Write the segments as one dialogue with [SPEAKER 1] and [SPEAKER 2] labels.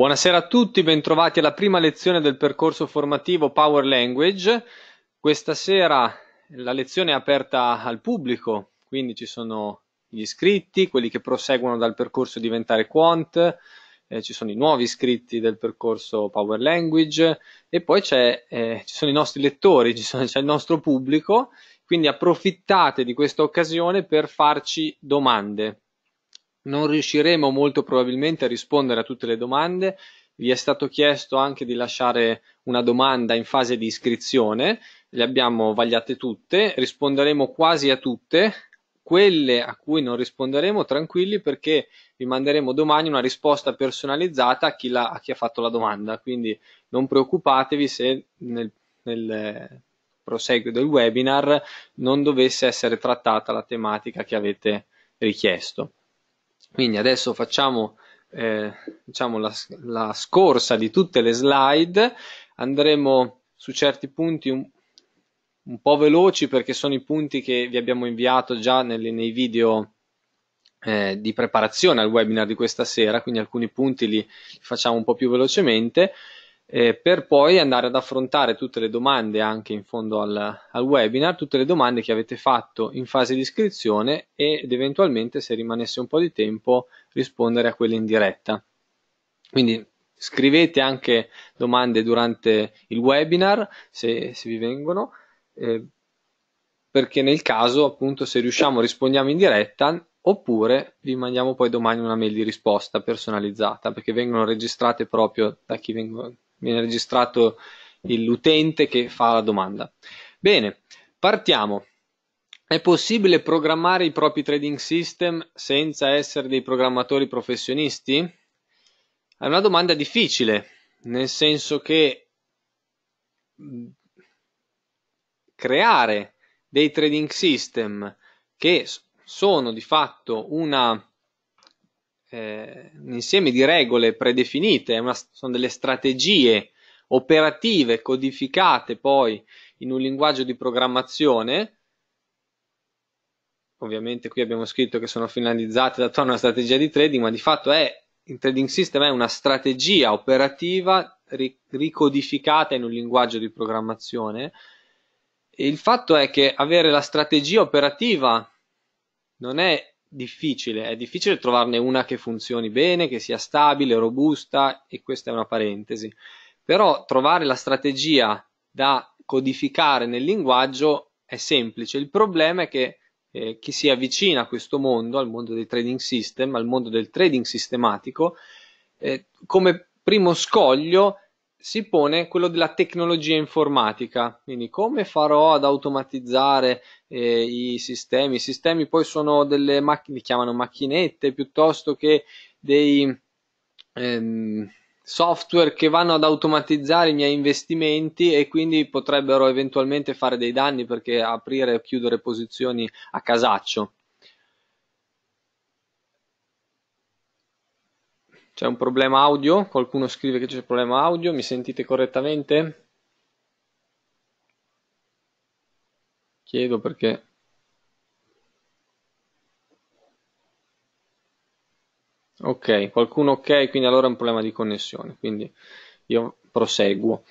[SPEAKER 1] Buonasera a tutti, bentrovati alla prima lezione del percorso formativo Power Language. Questa sera la lezione è aperta al pubblico, quindi ci sono gli iscritti, quelli che proseguono dal percorso Diventare Quant, eh, ci sono i nuovi iscritti del percorso Power Language e poi eh, ci sono i nostri lettori, sono, c'è il nostro pubblico, quindi approfittate di questa occasione per farci domande. Non riusciremo molto probabilmente a rispondere a tutte le domande. Vi è stato chiesto anche di lasciare una domanda in fase di iscrizione, le abbiamo vagliate tutte, risponderemo quasi a tutte. Quelle a cui non risponderemo, tranquilli perché vi manderemo domani una risposta personalizzata a chi, la, a chi ha fatto la domanda. Quindi non preoccupatevi se nel, nel proseguo del webinar non dovesse essere trattata la tematica che avete richiesto. Quindi adesso facciamo eh, diciamo la, la, scorsa di tutte le slide, andremo su certi punti un, un, po' veloci perché sono i punti che vi abbiamo inviato già nelle, nei video eh, di preparazione al webinar di questa sera, quindi alcuni punti li, li facciamo un po' più velocemente eh, per poi andare ad affrontare tutte le domande anche in fondo al, al, webinar, tutte le domande che avete fatto in fase di iscrizione ed eventualmente se rimanesse un po' di tempo rispondere a quelle in diretta. Quindi scrivete anche domande durante il webinar se, se vi vengono. Eh, perché nel caso appunto se riusciamo rispondiamo in diretta oppure vi mandiamo poi domani una mail di risposta personalizzata perché vengono registrate proprio da chi vengono viene registrato l'utente che fa la domanda. Bene, partiamo. È possibile programmare i propri trading system senza essere dei programmatori professionisti? È una domanda difficile, nel senso che creare dei trading system che sono di fatto una eh, un insieme di regole predefinite, una, sono delle strategie operative codificate poi in un linguaggio di programmazione. Ovviamente qui abbiamo scritto che sono finalizzate attorno una strategia di trading, ma di fatto è, il trading system è una strategia operativa ricodificata in un linguaggio di programmazione. E il fatto è che avere la strategia operativa non è difficile, è difficile trovarne una che funzioni bene, che sia stabile, robusta e questa è una parentesi. Però trovare la strategia da codificare nel linguaggio è semplice, il problema è che eh, chi si avvicina a questo mondo, al mondo dei trading system, al mondo del trading sistematico, eh, come primo scoglio si pone quello della tecnologia informatica, quindi come farò ad automatizzare eh, i sistemi? I sistemi poi sono delle macchine, li chiamano macchinette piuttosto che dei ehm, software che vanno ad automatizzare i miei investimenti e quindi potrebbero eventualmente fare dei danni perché aprire o chiudere posizioni a casaccio. C'è un problema audio? Qualcuno scrive che c'è un problema audio? Mi sentite correttamente? Chiedo perché... Ok, qualcuno ok, quindi allora è un problema di connessione, quindi io proseguo.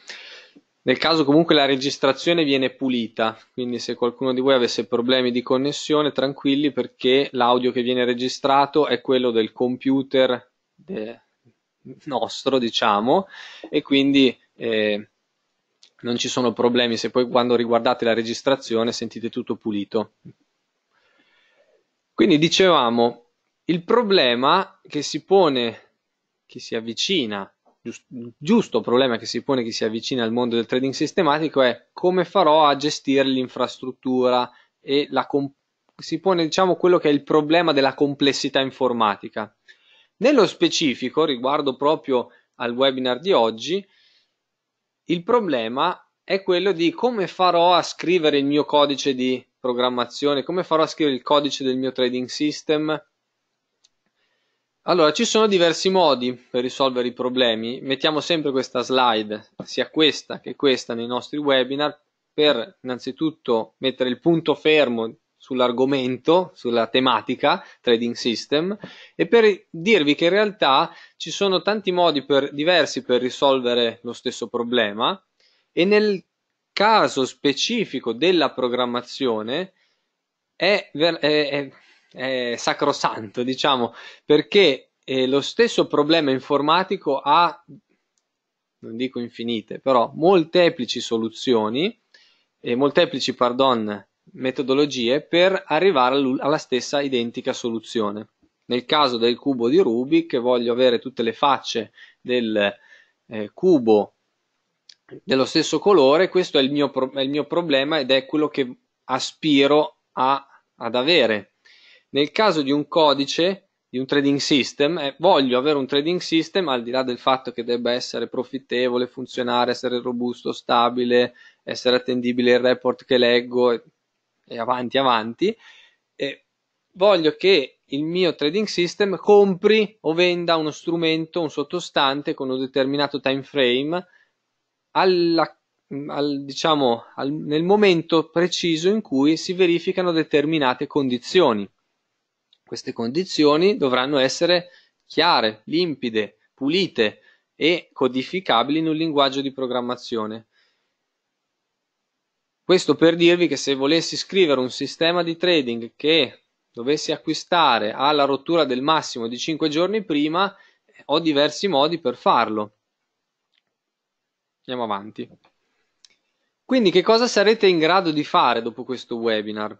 [SPEAKER 1] Nel caso comunque la registrazione viene pulita, quindi se qualcuno di voi avesse problemi di connessione, tranquilli perché l'audio che viene registrato è quello del computer de, eh, nostro, diciamo, e quindi eh, non ci sono problemi se poi quando riguardate la registrazione sentite tutto pulito. Quindi dicevamo, il problema che si pone, che si avvicina, giusto, problema che si pone, che si avvicina al mondo del trading sistematico è come farò a gestire l'infrastruttura e la si pone diciamo quello che è il problema della complessità informatica nello specifico, riguardo proprio al webinar di oggi, il problema è quello di come farò a scrivere il mio codice di programmazione, come farò a scrivere il codice del mio trading system. Allora, ci sono diversi modi per risolvere i problemi. Mettiamo sempre questa slide, sia questa che questa nei nostri webinar, per innanzitutto mettere il punto fermo sull'argomento, sulla tematica trading system e per dirvi che in realtà ci sono tanti modi per, diversi per risolvere lo stesso problema e nel caso specifico della programmazione è, è, è, è sacrosanto, diciamo, perché eh, lo stesso problema informatico ha, non dico infinite, però molteplici soluzioni, eh, molteplici, pardon, metodologie per arrivare alla stessa identica soluzione. Nel caso del cubo di Rubik voglio avere tutte le facce del eh, cubo dello stesso colore, questo è il, mio, è il mio problema ed è quello che aspiro a, ad avere. Nel caso di un codice di un trading system, eh, voglio avere un trading system al di là del fatto che debba essere profittevole, funzionare, essere robusto, stabile, essere attendibile il report che leggo, e avanti, avanti, e voglio che il mio trading system compri o venda uno strumento, un sottostante con un determinato time frame alla, al, diciamo, al, nel momento preciso in cui si verificano determinate condizioni. Queste condizioni dovranno essere chiare, limpide, pulite e codificabili in un linguaggio di programmazione. Questo per dirvi che se volessi scrivere un sistema di trading che dovessi acquistare alla rottura del massimo di 5 giorni prima, ho diversi modi per farlo. Andiamo avanti. Quindi che cosa sarete in grado di fare dopo questo webinar?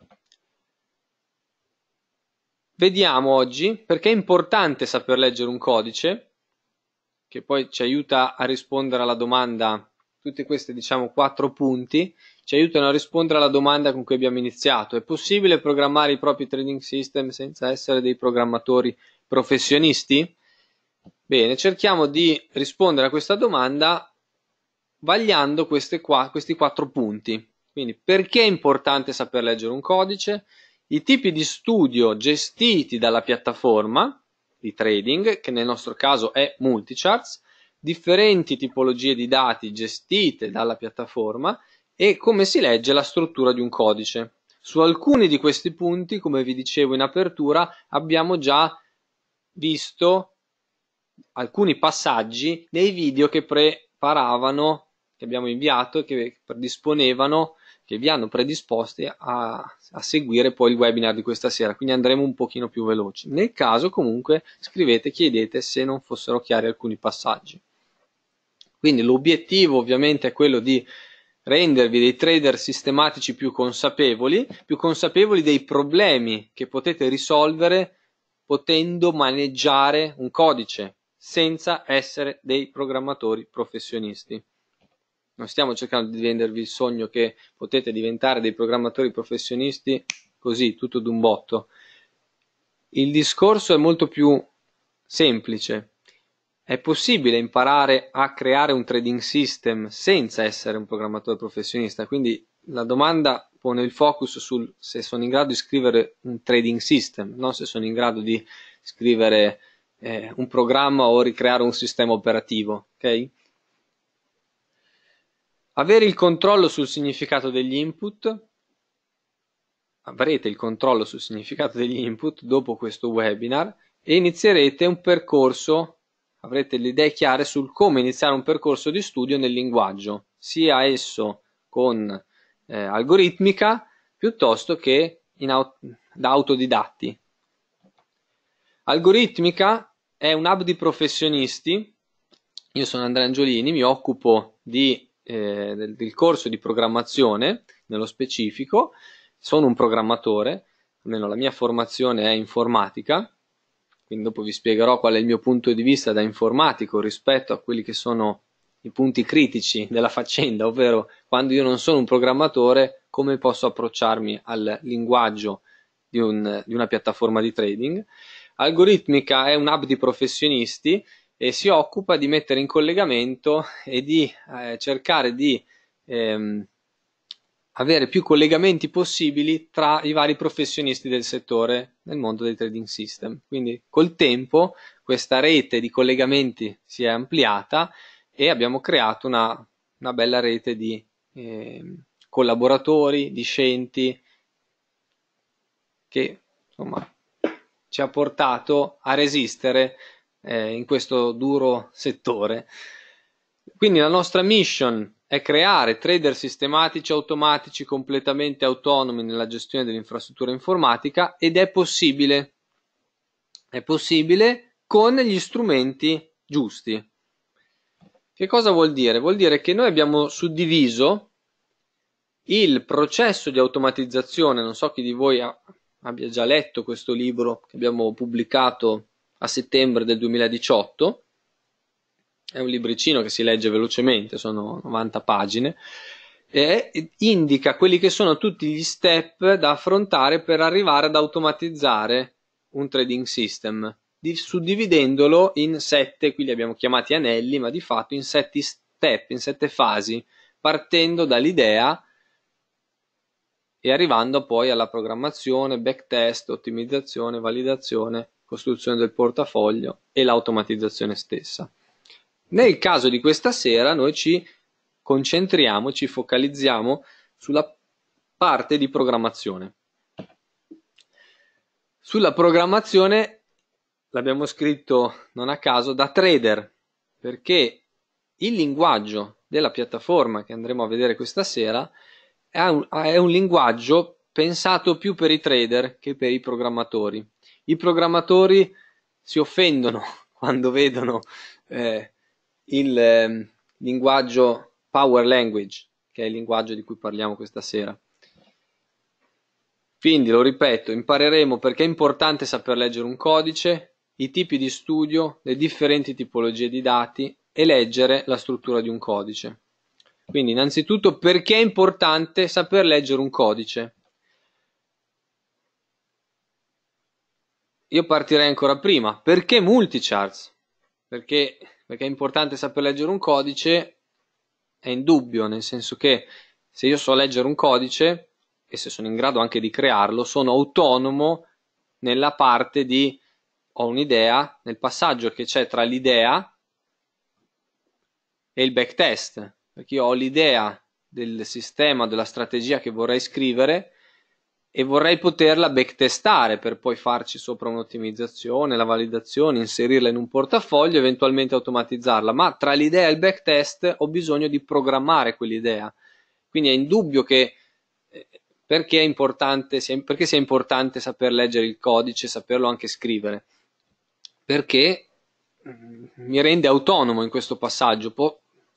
[SPEAKER 1] Vediamo oggi perché è importante saper leggere un codice, che poi ci aiuta a rispondere alla domanda, tutti questi diciamo quattro punti, ci aiutano a rispondere alla domanda con cui abbiamo iniziato. È possibile programmare i propri trading system senza essere dei programmatori professionisti? Bene, cerchiamo di rispondere a questa domanda vagliando qua, questi quattro punti. Quindi perché è importante saper leggere un codice? I tipi di studio gestiti dalla piattaforma di trading, che nel nostro caso è Multicharts, differenti tipologie di dati gestite dalla piattaforma e come si legge la struttura di un codice. Su alcuni di questi punti, come vi dicevo in apertura, abbiamo già visto alcuni passaggi nei video che preparavano, che abbiamo inviato, che predisponevano, che vi hanno predisposti a, a seguire poi il webinar di questa sera, quindi andremo un pochino più veloci. Nel caso comunque scrivete, chiedete se non fossero chiari alcuni passaggi. Quindi l'obiettivo ovviamente è quello di rendervi dei trader sistematici più consapevoli, più consapevoli dei problemi che potete risolvere potendo maneggiare un codice senza essere dei programmatori professionisti. Non stiamo cercando di vendervi il sogno che potete diventare dei programmatori professionisti così, tutto d'un botto. Il discorso è molto più semplice. È possibile imparare a creare un trading system senza essere un programmatore professionista, quindi la domanda pone il focus sul se sono in grado di scrivere un trading system, non se sono in grado di scrivere eh, un programma o ricreare un sistema operativo. Okay? Avere il controllo sul significato degli input. Avrete il controllo sul significato degli input dopo questo webinar e inizierete un percorso avrete le idee chiare sul come iniziare un percorso di studio nel linguaggio, sia esso con eh, algoritmica piuttosto che aut da autodidatti. Algoritmica è un hub di professionisti, io sono Andrea Angiolini, mi occupo di, eh, del, del corso di programmazione nello specifico, sono un programmatore, almeno la mia formazione è informatica, quindi dopo vi spiegherò qual è il mio punto di vista da informatico rispetto a quelli che sono i punti critici della faccenda, ovvero quando io non sono un programmatore come posso approcciarmi al linguaggio di, un, di una piattaforma di trading. Algoritmica è un hub di professionisti e si occupa di mettere in collegamento e di eh, cercare di ehm, avere più collegamenti possibili tra i vari professionisti del settore nel mondo dei trading system. Quindi col tempo questa rete di collegamenti si è ampliata e abbiamo creato una, una bella rete di eh, collaboratori, di scienti, che insomma, ci ha portato a resistere eh, in questo duro settore. Quindi la nostra mission è creare trader sistematici automatici completamente autonomi nella gestione dell'infrastruttura informatica ed è possibile. È possibile con gli strumenti giusti. Che cosa vuol dire? Vuol dire che noi abbiamo suddiviso il processo di automatizzazione, non so chi di voi ha, abbia già letto questo libro che abbiamo pubblicato a settembre del 2018, è un libricino che si legge velocemente, sono 90 pagine, e indica quelli che sono tutti gli step da affrontare per arrivare ad automatizzare un trading system, suddividendolo in sette, qui li abbiamo chiamati anelli, ma di fatto in sette step, in sette fasi, partendo dall'idea e arrivando poi alla programmazione, backtest, ottimizzazione, validazione, costruzione del portafoglio e l'automatizzazione stessa. Nel caso di questa sera noi ci concentriamo, ci focalizziamo sulla parte di programmazione. Sulla programmazione l'abbiamo scritto non a caso da trader perché il linguaggio della piattaforma che andremo a vedere questa sera è un, è un, linguaggio pensato più per i trader che per i programmatori. I programmatori si offendono quando vedono eh, il eh, linguaggio Power Language, che è il linguaggio di cui parliamo questa sera. Quindi, lo ripeto, impareremo perché è importante saper leggere un codice, i tipi di studio, le differenti tipologie di dati e leggere la struttura di un codice. Quindi, innanzitutto, perché è importante saper leggere un codice? Io partirei ancora prima, perché multicharts? Perché perché è importante saper leggere un codice, è indubbio, nel senso che se io so leggere un codice e se sono in grado anche di crearlo, sono autonomo nella parte di ho un'idea, nel passaggio che c'è tra l'idea e il backtest, perché io ho l'idea del sistema, della strategia che vorrei scrivere, e vorrei poterla backtestare per poi farci sopra un'ottimizzazione, la validazione, inserirla in un portafoglio, eventualmente automatizzarla, ma tra l'idea e il backtest ho bisogno di programmare quell'idea. Quindi è indubbio che eh, perché, è importante, perché sia importante saper leggere il codice, saperlo anche scrivere? Perché mm, mi rende autonomo in questo passaggio.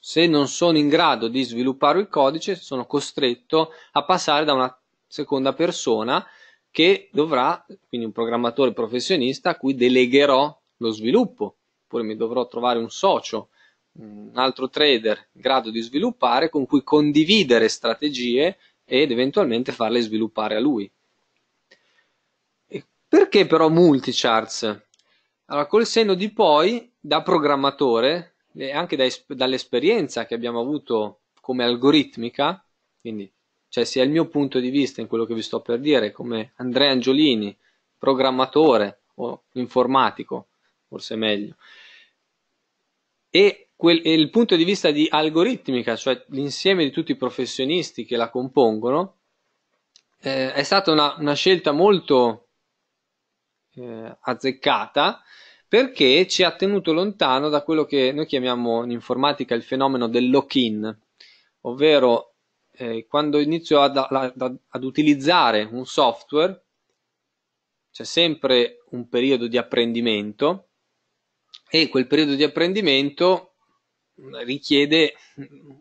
[SPEAKER 1] se non sono in grado di sviluppare il codice, sono costretto a passare da una seconda persona che dovrà, quindi un programmatore professionista a cui delegherò lo sviluppo, oppure mi dovrò trovare un socio, un altro trader in grado di sviluppare con cui condividere strategie ed eventualmente farle sviluppare a lui. Perché però multicharts? Allora, col senno di poi, da programmatore e anche da, dall'esperienza che abbiamo avuto come algoritmica, quindi cioè, sia il mio punto di vista in quello che vi sto per dire, come Andrea Angiolini, programmatore o informatico, forse meglio, e, quel, e il punto di vista di algoritmica, cioè l'insieme di tutti i professionisti che la compongono, eh, è stata una, una scelta molto eh, azzeccata perché ci ha tenuto lontano da quello che noi chiamiamo in informatica il fenomeno del lock-in, ovvero eh, quando inizio ad, ad, ad utilizzare un software, c'è sempre un periodo di apprendimento e quel periodo di apprendimento richiede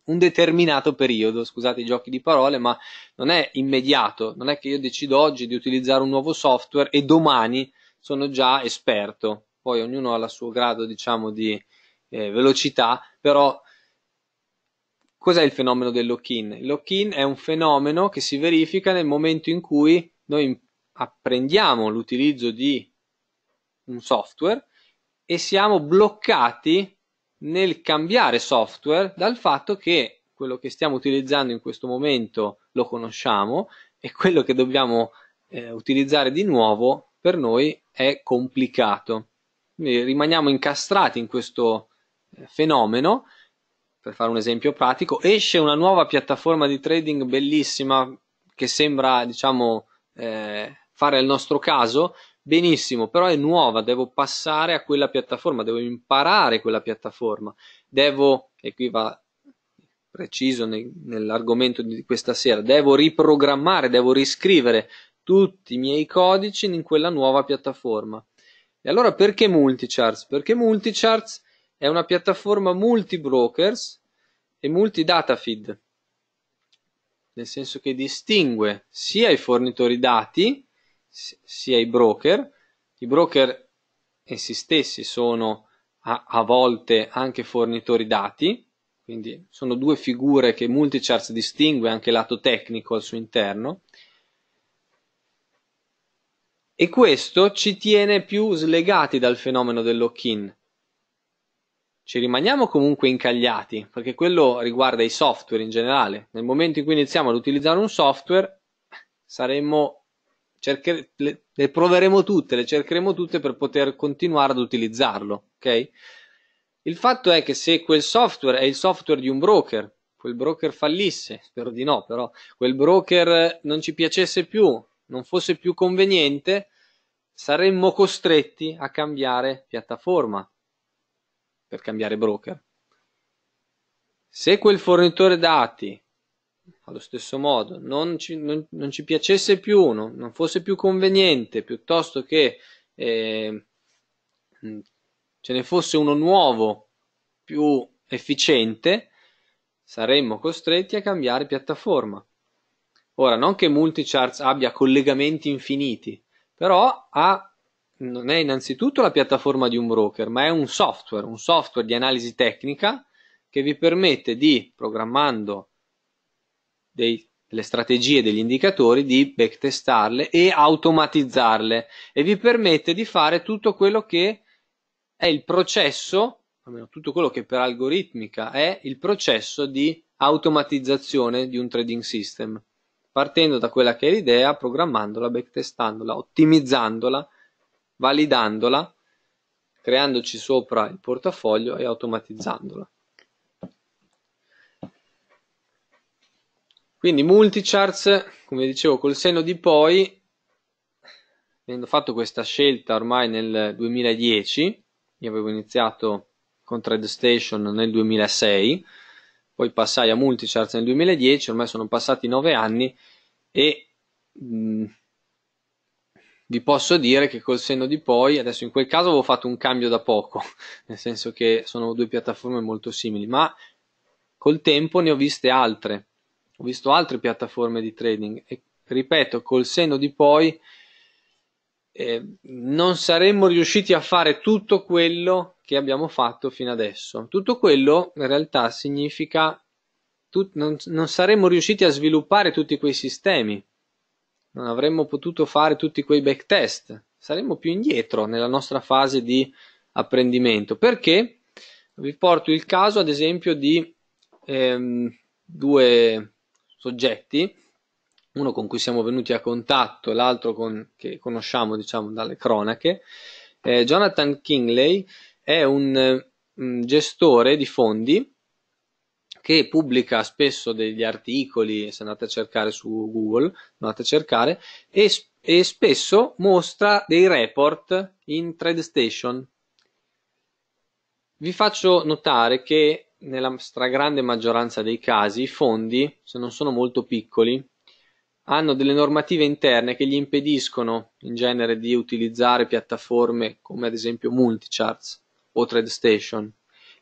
[SPEAKER 1] un determinato periodo, scusate i giochi di parole, ma non è immediato, non è che io decido oggi di utilizzare un nuovo software e domani sono già esperto, poi ognuno ha il suo grado diciamo di eh, velocità, però Cos'è il fenomeno del lock-in? Il lock-in è un fenomeno che si verifica nel momento in cui noi apprendiamo l'utilizzo di un software e siamo bloccati nel cambiare software dal fatto che quello che stiamo utilizzando in questo momento lo conosciamo e quello che dobbiamo eh, utilizzare di nuovo per noi è complicato. Quindi rimaniamo incastrati in questo eh, fenomeno per fare un esempio pratico, esce una nuova piattaforma di trading bellissima che sembra, diciamo, eh, fare il nostro caso, benissimo, però è nuova, devo passare a quella piattaforma, devo imparare quella piattaforma, devo, e qui va preciso ne, nell'argomento di questa sera, devo riprogrammare, devo riscrivere tutti i miei codici in quella nuova piattaforma. E allora perché Multicharts? Perché Multicharts è una piattaforma multi-brokers e multi-data feed, nel senso che distingue sia i fornitori dati, sia i broker. I broker essi stessi sono a, a volte anche fornitori dati, quindi sono due figure che Multicharts distingue anche lato tecnico al suo interno. E questo ci tiene più slegati dal fenomeno del lock-in, ci rimaniamo comunque incagliati, perché quello riguarda i software in generale. Nel momento in cui iniziamo ad utilizzare un software, saremmo, cerchere, le, le, proveremo tutte, le cercheremo tutte per poter continuare ad utilizzarlo, ok? Il fatto è che se quel software è il software di un broker, quel broker fallisse, spero di no, però quel broker non ci piacesse più, non fosse più conveniente, saremmo costretti a cambiare piattaforma, per cambiare broker. Se quel fornitore dati, allo stesso modo, non ci, non, non ci piacesse più, non, non, fosse più conveniente, piuttosto che eh, ce ne fosse uno nuovo più efficiente, saremmo costretti a cambiare piattaforma. Ora, non che Multicharts abbia collegamenti infiniti, però ha non è innanzitutto la piattaforma di un broker, ma è un software, un software di analisi tecnica che vi permette di, programmando dei, delle strategie, degli indicatori, di backtestarle e automatizzarle e vi permette di fare tutto quello che è il processo, almeno tutto quello che per algoritmica è il processo di automatizzazione di un trading system, partendo da quella che è l'idea, programmandola, backtestandola, ottimizzandola validandola, creandoci sopra il portafoglio e automatizzandola. Quindi multicharts, come dicevo, col senno di poi, avendo fatto questa scelta ormai nel 2010, io avevo iniziato con TradeStation nel 2006, poi passai a multicharts nel 2010, ormai sono passati 9 anni e mh, mm, vi posso dire che col senno di poi, adesso in quel caso avevo fatto un cambio da poco, nel senso che sono due piattaforme molto simili, ma col tempo ne ho viste altre, ho visto altre piattaforme di trading e ripeto, col senno di poi eh, non saremmo riusciti a fare tutto quello che abbiamo fatto fino adesso. Tutto quello in realtà significa tut- non, non saremmo riusciti a sviluppare tutti quei sistemi non avremmo potuto fare tutti quei backtest, saremmo più indietro nella nostra fase di apprendimento. Perché? Vi porto il caso, ad esempio, di ehm, due soggetti, uno con cui siamo venuti a contatto e l'altro con, che conosciamo, diciamo, dalle cronache. Eh, Jonathan Kingley è un, un mm, gestore di fondi che pubblica spesso degli articoli, se andate a cercare su Google, andate a cercare, e, e spesso mostra dei report in TradeStation. Vi faccio notare che nella stragrande maggioranza dei casi i fondi, se non sono molto piccoli, hanno delle normative interne che gli impediscono in genere di utilizzare piattaforme come ad esempio Multicharts o TradeStation.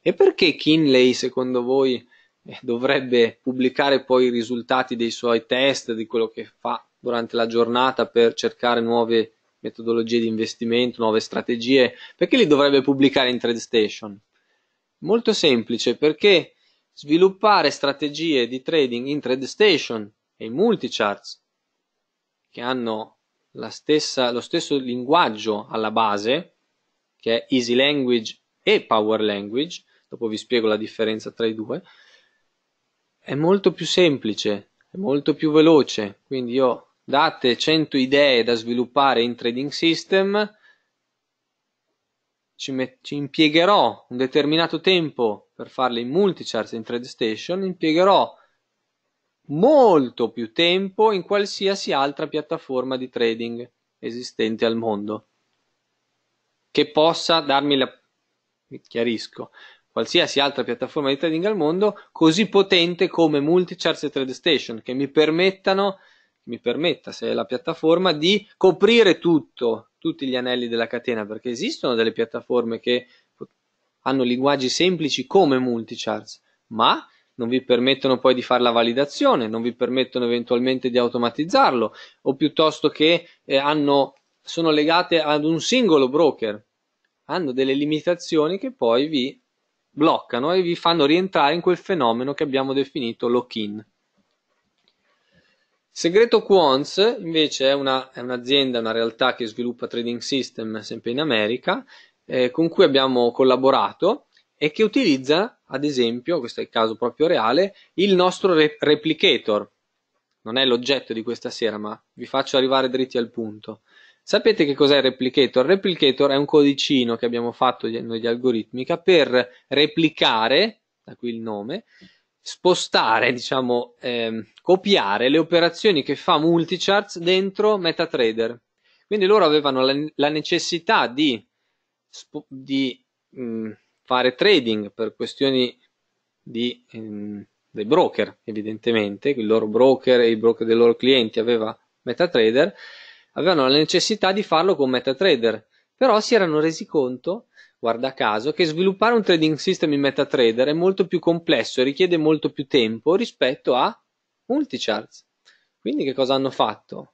[SPEAKER 1] E perché Kinley, secondo voi, dovrebbe pubblicare poi i risultati dei suoi test, di quello che fa durante la giornata per cercare nuove metodologie di investimento, nuove strategie, perché li dovrebbe pubblicare in TradeStation? Molto semplice, perché sviluppare strategie di trading in TradeStation e in multicharts che hanno stessa, lo stesso linguaggio alla base, che è Easy Language e Power Language, dopo vi spiego la differenza tra i due, è molto più semplice, è molto più veloce, quindi io date 100 idee da sviluppare in Trading System, ci, met- ci impiegherò un determinato tempo per farle in multicharts in TradeStation, impiegherò molto più tempo in qualsiasi altra piattaforma di trading esistente al mondo che possa darmi la chiarisco qualsiasi altra piattaforma di trading al mondo così potente come Multicharts e TradeStation che mi permettano mi permetta se è la piattaforma di coprire tutto tutti gli anelli della catena perché esistono delle piattaforme che hanno linguaggi semplici come Multicharts ma non vi permettono poi di fare la validazione, non vi permettono eventualmente di automatizzarlo, o piuttosto che eh, hanno, sono legate ad un singolo broker, hanno delle limitazioni che poi vi bloccano e vi fanno rientrare in quel fenomeno che abbiamo definito lock-in. Segreto Quants invece è, una, è un'azienda, una realtà che sviluppa trading system sempre in America, eh, con cui abbiamo collaborato e che utilizza, ad esempio, questo è il caso proprio reale, il nostro re- replicator. Non è l'oggetto di questa sera, ma vi faccio arrivare dritti al punto. Sapete che cos'è il replicator? Il replicator è un codicino che abbiamo fatto noi di algoritmica per replicare, da qui il nome, spostare, diciamo, ehm, copiare le operazioni che fa Multicharts dentro MetaTrader. Quindi loro avevano la, la necessità di, di mh, mm, fare trading per questioni di, mh, ehm, dei broker, evidentemente, il loro broker e i broker dei loro clienti aveva MetaTrader avevano la necessità di farlo con MetaTrader, però si erano resi conto, guarda caso, che sviluppare un trading system in MetaTrader è molto più complesso e richiede molto più tempo rispetto a Multicharts. Quindi che cosa hanno fatto?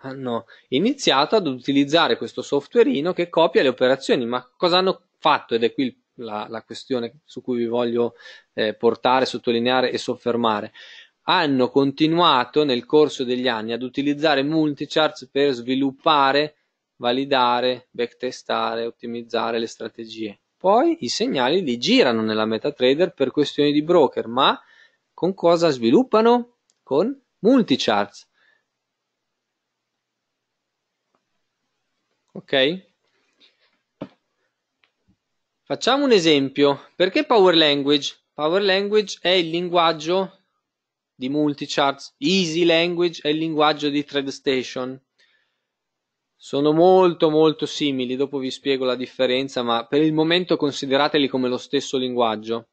[SPEAKER 1] Hanno iniziato ad utilizzare questo softwareino che copia le operazioni, ma cosa hanno fatto? Ed è qui la, la questione su cui vi voglio eh, portare, sottolineare e soffermare hanno continuato nel corso degli anni ad utilizzare multicharts per sviluppare, validare, backtestare, ottimizzare le strategie. Poi i segnali li girano nella MetaTrader per questioni di broker, ma con cosa sviluppano? Con multicharts. Ok? Facciamo un esempio. Perché Power Language? Power Language è il linguaggio di multicharts, Easy Language è il linguaggio di TradeStation. Sono molto molto simili, dopo vi spiego la differenza, ma per il momento considerateli come lo stesso linguaggio.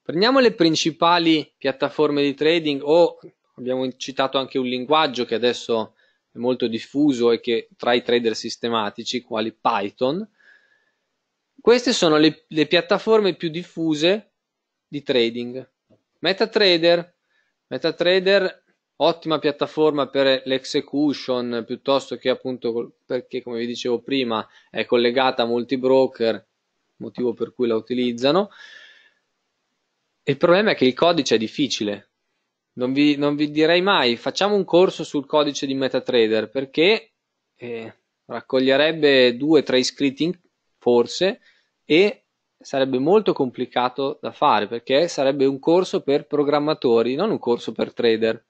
[SPEAKER 1] Prendiamo le principali piattaforme di trading o abbiamo citato anche un linguaggio che adesso è molto diffuso e che tra i trader sistematici, quali Python. Queste sono le, le piattaforme più diffuse di trading. MetaTrader. MetaTrader ottima piattaforma per l'execution piuttosto che appunto perché come vi dicevo prima è collegata a molti broker motivo per cui la utilizzano il problema è che il codice è difficile non vi, non vi direi mai facciamo un corso sul codice di MetaTrader perché eh, raccoglierebbe due o tre iscritti forse e sarebbe molto complicato da fare perché sarebbe un corso per programmatori, non un corso per trader.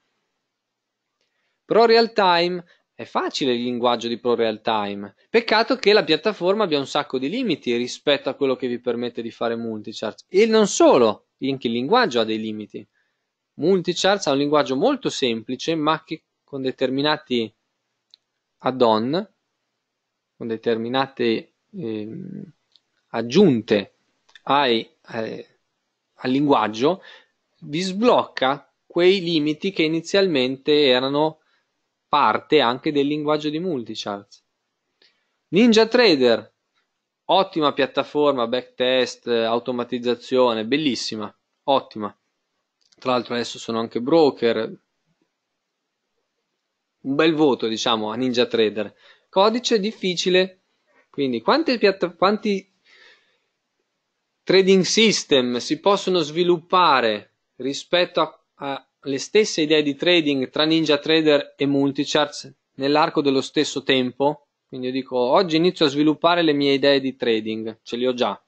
[SPEAKER 1] Pro Real Time è facile il linguaggio di Pro Real Time. Peccato che la piattaforma abbia un sacco di limiti rispetto a quello che vi permette di fare multichart. E non solo, anche il linguaggio ha dei limiti. Multichart ha un linguaggio molto semplice, ma che con determinati add-on, con determinate eh, aggiunte ai, eh, al linguaggio vi sblocca quei limiti che inizialmente erano parte anche del linguaggio di multicharts. Ninja Trader, ottima piattaforma, backtest, automatizzazione, bellissima, ottima. Tra l'altro adesso sono anche broker. Un bel voto, diciamo, a Ninja Trader. Codice difficile. Quindi quante piatta- quanti trading system si possono sviluppare rispetto alle stesse idee di trading tra ninja trader e Multicharts nell'arco dello stesso tempo, quindi io dico oggi inizio a sviluppare le mie idee di trading, ce le ho già.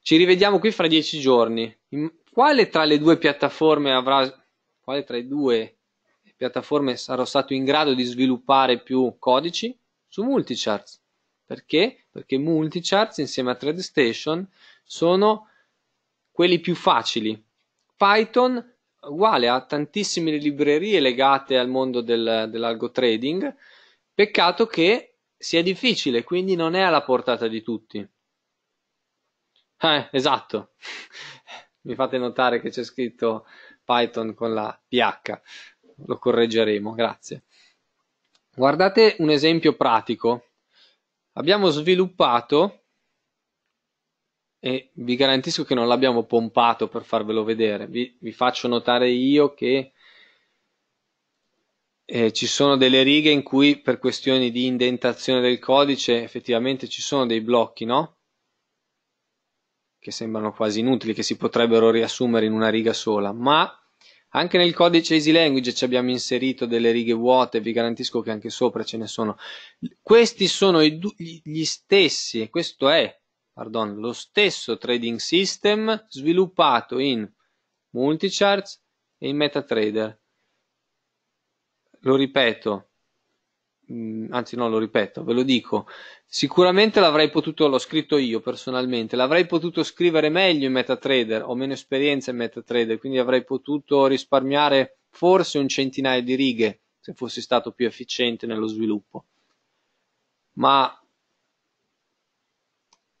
[SPEAKER 1] Ci rivediamo qui fra dieci giorni. Quale tra le due piattaforme avrà quale tra le due piattaforme sarò stato in grado di sviluppare più codici? Su Multicharts. Perché? Perché multicharts insieme a TradeStation sono quelli più facili. Python uguale a tantissime librerie legate al mondo del, dell'algo trading, peccato che sia difficile, quindi non è alla portata di tutti. Eh, esatto. Mi fate notare che c'è scritto Python con la PH. Lo correggeremo, grazie. Guardate un esempio pratico abbiamo sviluppato e vi garantisco che non l'abbiamo pompato per farvelo vedere, vi, vi faccio notare io che eh, ci sono delle righe in cui per questioni di indentazione del codice effettivamente ci sono dei blocchi, no? Che sembrano quasi inutili, che si potrebbero riassumere in una riga sola, ma anche nel codice Easy Language ci abbiamo inserito delle righe vuote, vi garantisco che anche sopra ce ne sono. Questi sono gli stessi, questo è, pardon, lo stesso trading system sviluppato in Multicharts e in MetaTrader. Lo ripeto, Mm, anzi no, lo ripeto, ve lo dico, sicuramente l'avrei potuto, l'ho scritto io personalmente, l'avrei potuto scrivere meglio in MetaTrader, ho meno esperienza in MetaTrader, quindi avrei potuto risparmiare forse un centinaio di righe se fossi stato più efficiente nello sviluppo. Ma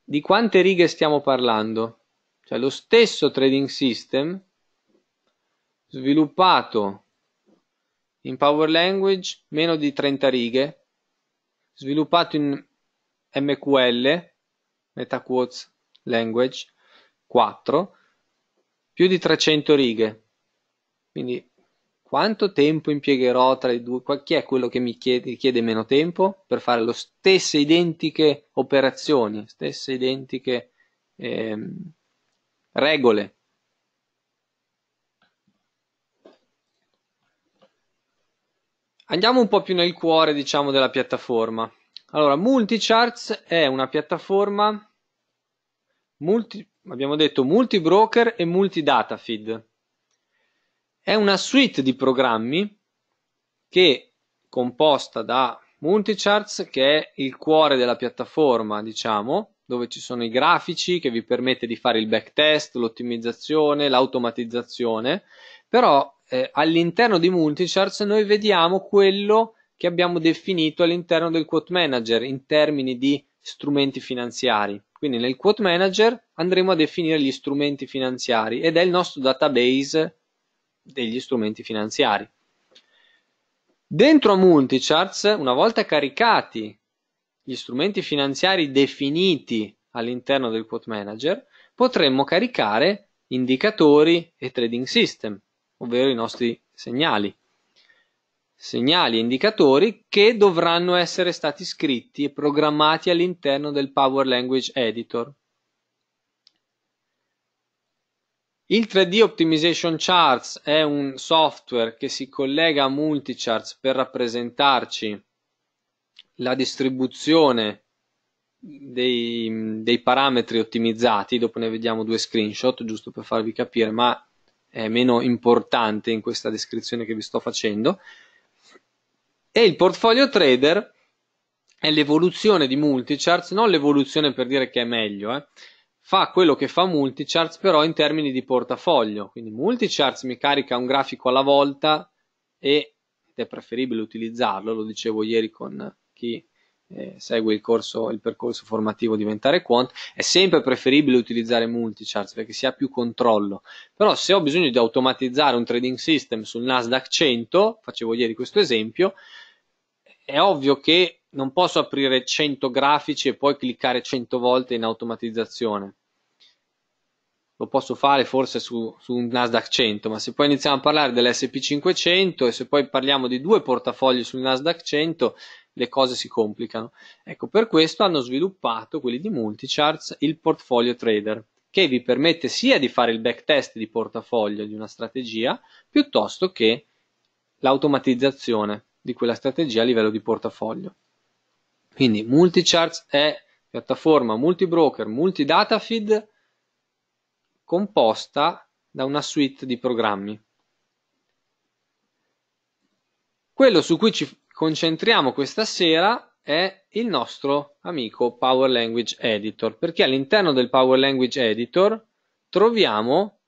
[SPEAKER 1] di quante righe stiamo parlando? Cioè lo stesso trading system sviluppato in Power Language meno di 30 righe, sviluppato in MQL, MetaQuotes Language 4, più di 300 righe. Quindi quanto tempo impiegherò tra i due? Chi è quello che mi chiede, chiede meno tempo per fare le stesse identiche operazioni, stesse identiche eh, regole? Andiamo un po' più nel cuore, diciamo, della piattaforma. Allora, Multicharts è una piattaforma multi, abbiamo detto multi-broker e multi-data feed. È una suite di programmi che è composta da Multicharts, che è il cuore della piattaforma, diciamo, dove ci sono i grafici che vi permette di fare il backtest, l'ottimizzazione, l'automatizzazione, però eh, all'interno di Multicharts noi vediamo quello che abbiamo definito all'interno del quote manager in termini di strumenti finanziari. Quindi nel quote manager andremo a definire gli strumenti finanziari ed è il nostro database degli strumenti finanziari. Dentro a Multicharts, una volta caricati gli strumenti finanziari definiti all'interno del quote manager, potremmo caricare indicatori e trading system ovvero i nostri segnali. Segnali e indicatori che dovranno essere stati scritti e programmati all'interno del Power Language Editor. Il 3D Optimization Charts è un software che si collega a Multicharts per rappresentarci la distribuzione dei, dei, parametri ottimizzati, dopo ne vediamo due screenshot giusto per farvi capire, ma è meno importante in questa descrizione che vi sto facendo. E il portfolio trader è l'evoluzione di Multicharts, non l'evoluzione per dire che è meglio, eh. fa quello che fa Multicharts però in termini di portafoglio. Quindi Multicharts mi carica un grafico alla volta e è preferibile utilizzarlo, lo dicevo ieri con chi eh, segue il, corso, il, percorso formativo diventare quant, è sempre preferibile utilizzare multicharts perché si ha più controllo. Però se ho bisogno di automatizzare un trading system sul Nasdaq 100, facevo ieri questo esempio, è ovvio che non posso aprire 100 grafici e poi cliccare 100 volte in automatizzazione. Lo posso fare forse su, su un Nasdaq 100, ma se poi iniziamo a parlare dell'SP500 e se poi parliamo di due portafogli sul Nasdaq 100, le cose si complicano. Ecco, per questo hanno sviluppato quelli di Multicharts il portfolio trader, che vi permette sia di fare il backtest di portafoglio di una strategia, piuttosto che l'automatizzazione di quella strategia a livello di portafoglio. Quindi Multicharts è piattaforma multibroker, multidata feed composta da una suite di programmi. Quello su cui ci concentriamo questa sera è il nostro amico Power Language Editor, perché all'interno del Power Language Editor troviamo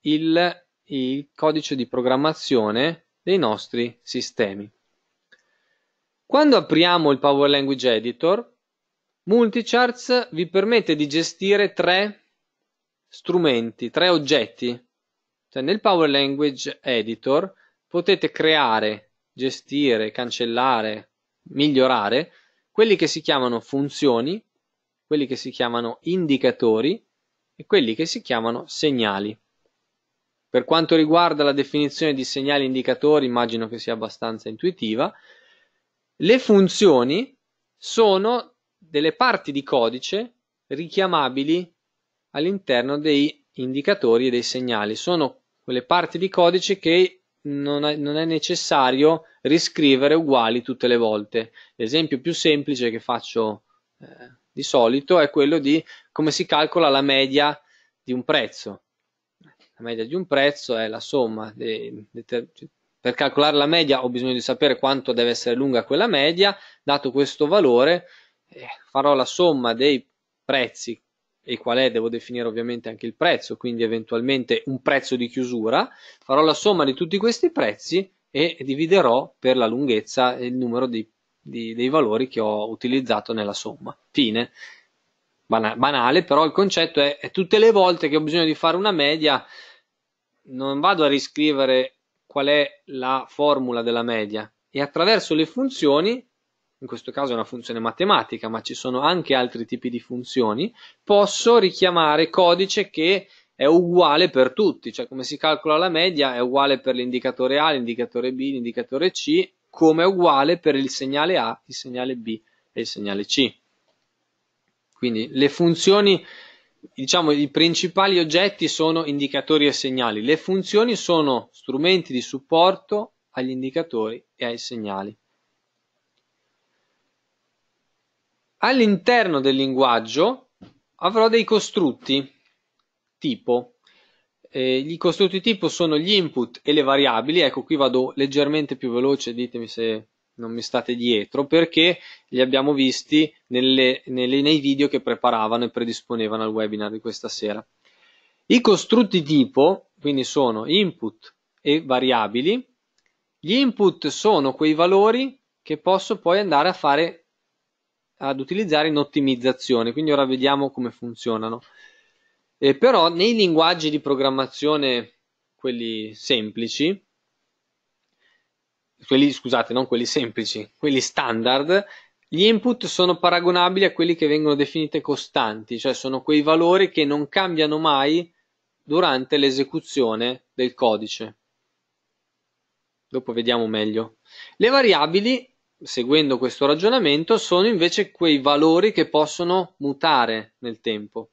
[SPEAKER 1] il, il codice di programmazione dei nostri sistemi. Quando apriamo il Power Language Editor, Multicharts vi permette di gestire tre strumenti, tre oggetti. Cioè nel Power Language Editor potete creare gestire, cancellare, migliorare, quelli che si chiamano funzioni, quelli che si chiamano indicatori e quelli che si chiamano segnali. Per quanto riguarda la definizione di segnali indicatori, immagino che sia abbastanza intuitiva. Le funzioni sono delle parti di codice richiamabili all'interno dei indicatori e dei segnali. Sono quelle parti di codice che non è, non è necessario riscrivere uguali tutte le volte. L'esempio più semplice che faccio eh, di solito è quello di come si calcola la media di un prezzo. La media di un prezzo è la somma dei, dei, cioè, per calcolare la media ho bisogno di sapere quanto deve essere lunga quella media, dato questo valore eh, farò la somma dei prezzi e qual è devo definire ovviamente anche il prezzo, quindi eventualmente un prezzo di chiusura, farò la somma di tutti questi prezzi e dividerò per la lunghezza il numero di, di, dei valori che ho utilizzato nella somma. Fine. Banale, però il concetto è, è tutte le volte che ho bisogno di fare una media non vado a riscrivere qual è la formula della media e attraverso le funzioni in questo caso è una funzione matematica, ma ci sono anche altri tipi di funzioni, posso richiamare codice che è uguale per tutti, cioè come si calcola la media è uguale per l'indicatore A, l'indicatore B, l'indicatore C, come è uguale per il segnale A, il segnale B e il segnale C. Quindi le funzioni, diciamo i principali oggetti sono indicatori e segnali, le funzioni sono strumenti di supporto agli indicatori e ai segnali. All'interno del linguaggio avrò dei costrutti tipo. Eh, I costrutti tipo sono gli input e le variabili. Ecco, qui vado leggermente più veloce, ditemi se non mi state dietro, perché li abbiamo visti nelle, nelle, nei video che preparavano e predisponevano al webinar di questa sera. I costrutti tipo, quindi sono input e variabili, gli input sono quei valori che posso poi andare a fare ad utilizzare in ottimizzazione, quindi ora vediamo come funzionano. Eh, però nei linguaggi di programmazione, quelli semplici, quelli, scusate, non quelli semplici, quelli standard, gli input sono paragonabili a quelli che vengono definite costanti, cioè sono quei valori che non cambiano mai durante l'esecuzione del codice. Dopo vediamo meglio. Le variabili seguendo questo ragionamento, sono invece quei valori che possono mutare nel tempo.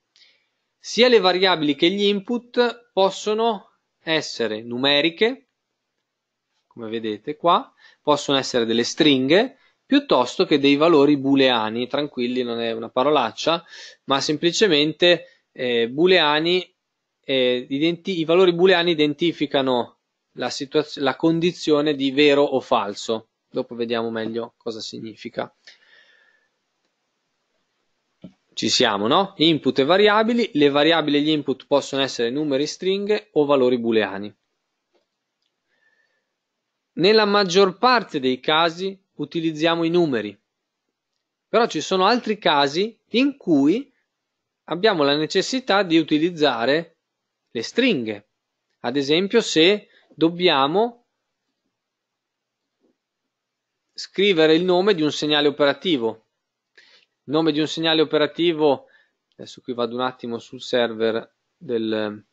[SPEAKER 1] Sia le variabili che gli input possono essere numeriche, come vedete qua, possono essere delle stringhe, piuttosto che dei valori booleani, tranquilli non è una parolaccia, ma semplicemente eh, booleani, eh, i valori booleani identificano la, la condizione di vero o falso. Dopo vediamo meglio cosa significa. Ci siamo, no? Input e variabili. Le variabili e gli input possono essere numeri, stringhe o valori booleani. Nella maggior parte dei casi utilizziamo i numeri, però ci sono altri casi in cui abbiamo la necessità di utilizzare le stringhe. Ad esempio, se dobbiamo scrivere il nome di un segnale operativo. Il nome di un segnale operativo, adesso qui vado un attimo sul server del,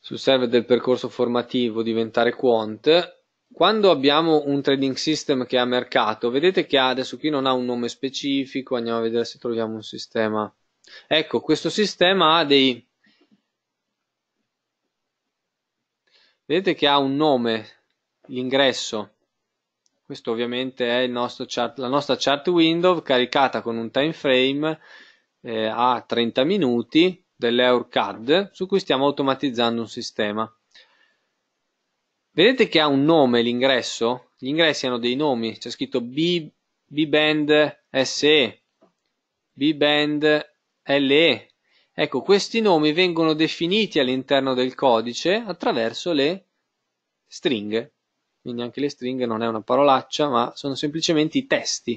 [SPEAKER 1] sul server del percorso formativo diventare quant. Quando abbiamo un trading system che ha mercato, vedete che adesso qui non ha un nome specifico, andiamo a vedere se troviamo un sistema. Ecco, questo sistema ha dei... Vedete che ha un nome, l'ingresso. Questo ovviamente è chart, la nostra chart window caricata con un time frame eh, a 30 minuti dell'EurCAD su cui stiamo automatizzando un sistema. Vedete che ha un nome l'ingresso? Gli ingressi hanno dei nomi, c'è scritto B-Band SE, B-Band LE. Ecco, questi nomi vengono definiti all'interno del codice attraverso le stringhe quindi anche le stringhe non è una parolaccia, ma sono semplicemente i testi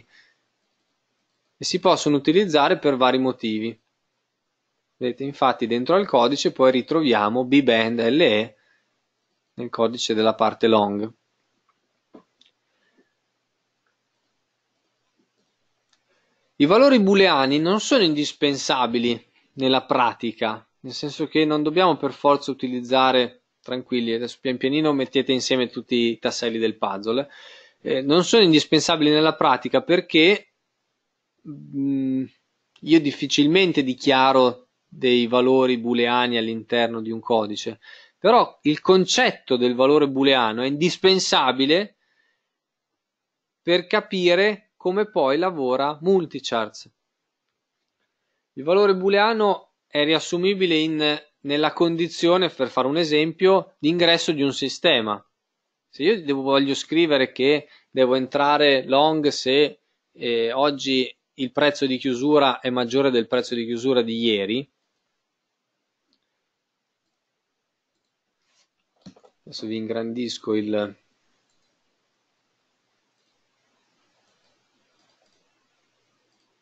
[SPEAKER 1] e si possono utilizzare per vari motivi. Vedete, infatti dentro al codice poi ritroviamo bband LE nel codice della parte long. I valori booleani non sono indispensabili nella pratica, nel senso che non dobbiamo per forza utilizzare tranquilli, adesso pian pianino mettete insieme tutti i tasselli del puzzle. Eh, non sono indispensabili nella pratica perché mh, mm, io difficilmente dichiaro dei valori booleani all'interno di un codice, però il concetto del valore booleano è indispensabile per capire come poi lavora multicharts. Il valore booleano è riassumibile in nella condizione, per fare un esempio, di ingresso di un sistema. Se io devo, voglio scrivere che devo entrare long se eh, oggi il prezzo di chiusura è maggiore del prezzo di chiusura di ieri, adesso vi ingrandisco il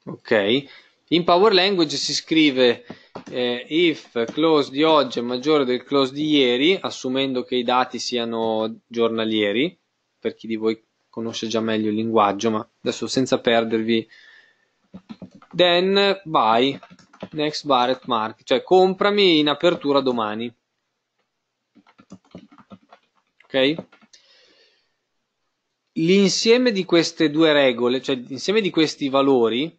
[SPEAKER 1] ok in Power Language si scrive eh, if close di oggi è maggiore del close di ieri, assumendo che i dati siano giornalieri, per chi di voi conosce già meglio il linguaggio, ma adesso senza perdervi, then buy next bar at Mark, cioè comprami in apertura domani. Ok? L'insieme di queste due regole, cioè l'insieme di questi valori,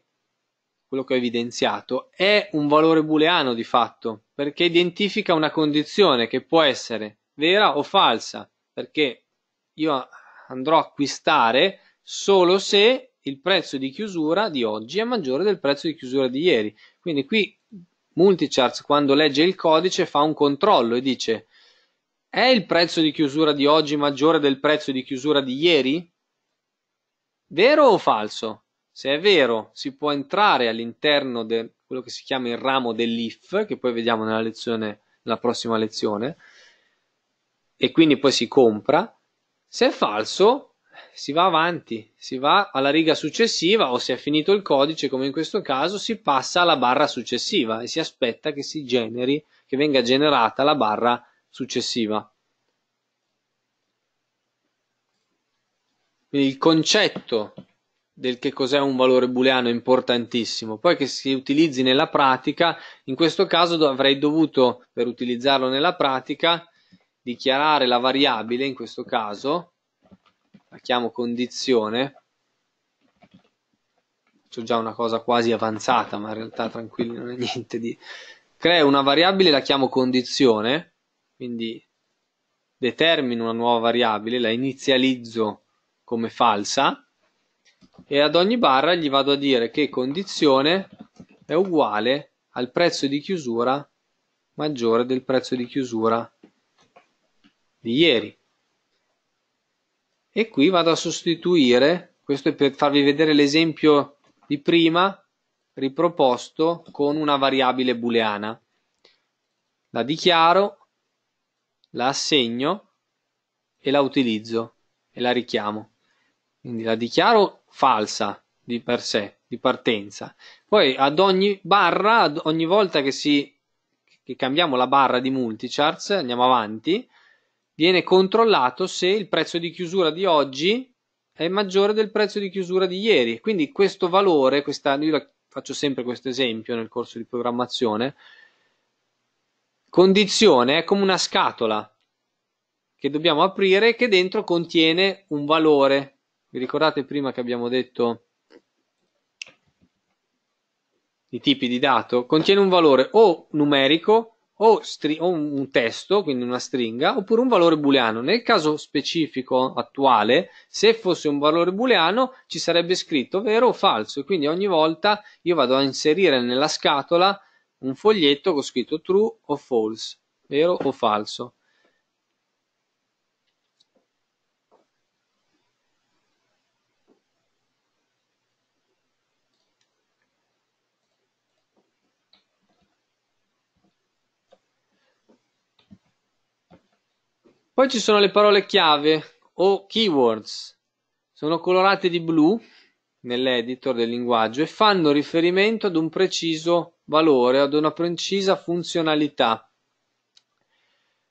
[SPEAKER 1] quello che ho evidenziato, è un valore booleano di fatto, perché identifica una condizione che può essere vera o falsa, perché io andrò a acquistare solo se il prezzo di chiusura di oggi è maggiore del prezzo di chiusura di ieri. Quindi qui Multicharts quando legge il codice fa un controllo e dice è il prezzo di chiusura di oggi maggiore del prezzo di chiusura di ieri? Vero o falso? se è vero si può entrare all'interno di quello che si chiama il ramo dell'if, che poi vediamo nella, lezione, nella prossima lezione, e quindi poi si compra, se è falso si va avanti, si va alla riga successiva o se è finito il codice, come in questo caso, si passa alla barra successiva e si aspetta che si generi, che venga generata la barra successiva. il concetto del che cos'è un valore booleano importantissimo, poi che si utilizzi nella pratica, in questo caso avrei dovuto, per utilizzarlo nella pratica, dichiarare la variabile, in questo caso, la chiamo condizione, faccio già una cosa quasi avanzata, ma in realtà tranquilli non è niente di... Creo una variabile, la chiamo condizione, quindi determino una nuova variabile, la inizializzo come falsa, e ad ogni barra gli vado a dire che condizione è uguale al prezzo di chiusura maggiore del prezzo di chiusura di ieri e qui vado a sostituire questo è per farvi vedere l'esempio di prima riproposto con una variabile booleana la dichiaro la assegno e la utilizzo e la richiamo quindi la dichiaro falsa di per sé, di partenza. Poi ad ogni barra, ad ogni volta che, si, che cambiamo la barra di multicharts, andiamo avanti, viene controllato se il prezzo di chiusura di oggi è maggiore del prezzo di chiusura di ieri. Quindi questo valore, questa, io faccio sempre questo esempio nel corso di programmazione, condizione è come una scatola che dobbiamo aprire che dentro contiene un valore vi ricordate prima che abbiamo detto i tipi di dato? Contiene un valore o numerico o, o, un testo, quindi una stringa, oppure un valore booleano. Nel caso specifico attuale, se fosse un valore booleano, ci sarebbe scritto vero o falso, e quindi ogni volta io vado a inserire nella scatola un foglietto con scritto true o false, vero o falso. Poi ci sono le parole chiave o keywords, sono colorate di blu nell'editor del linguaggio e fanno riferimento ad un preciso valore, ad una precisa funzionalità.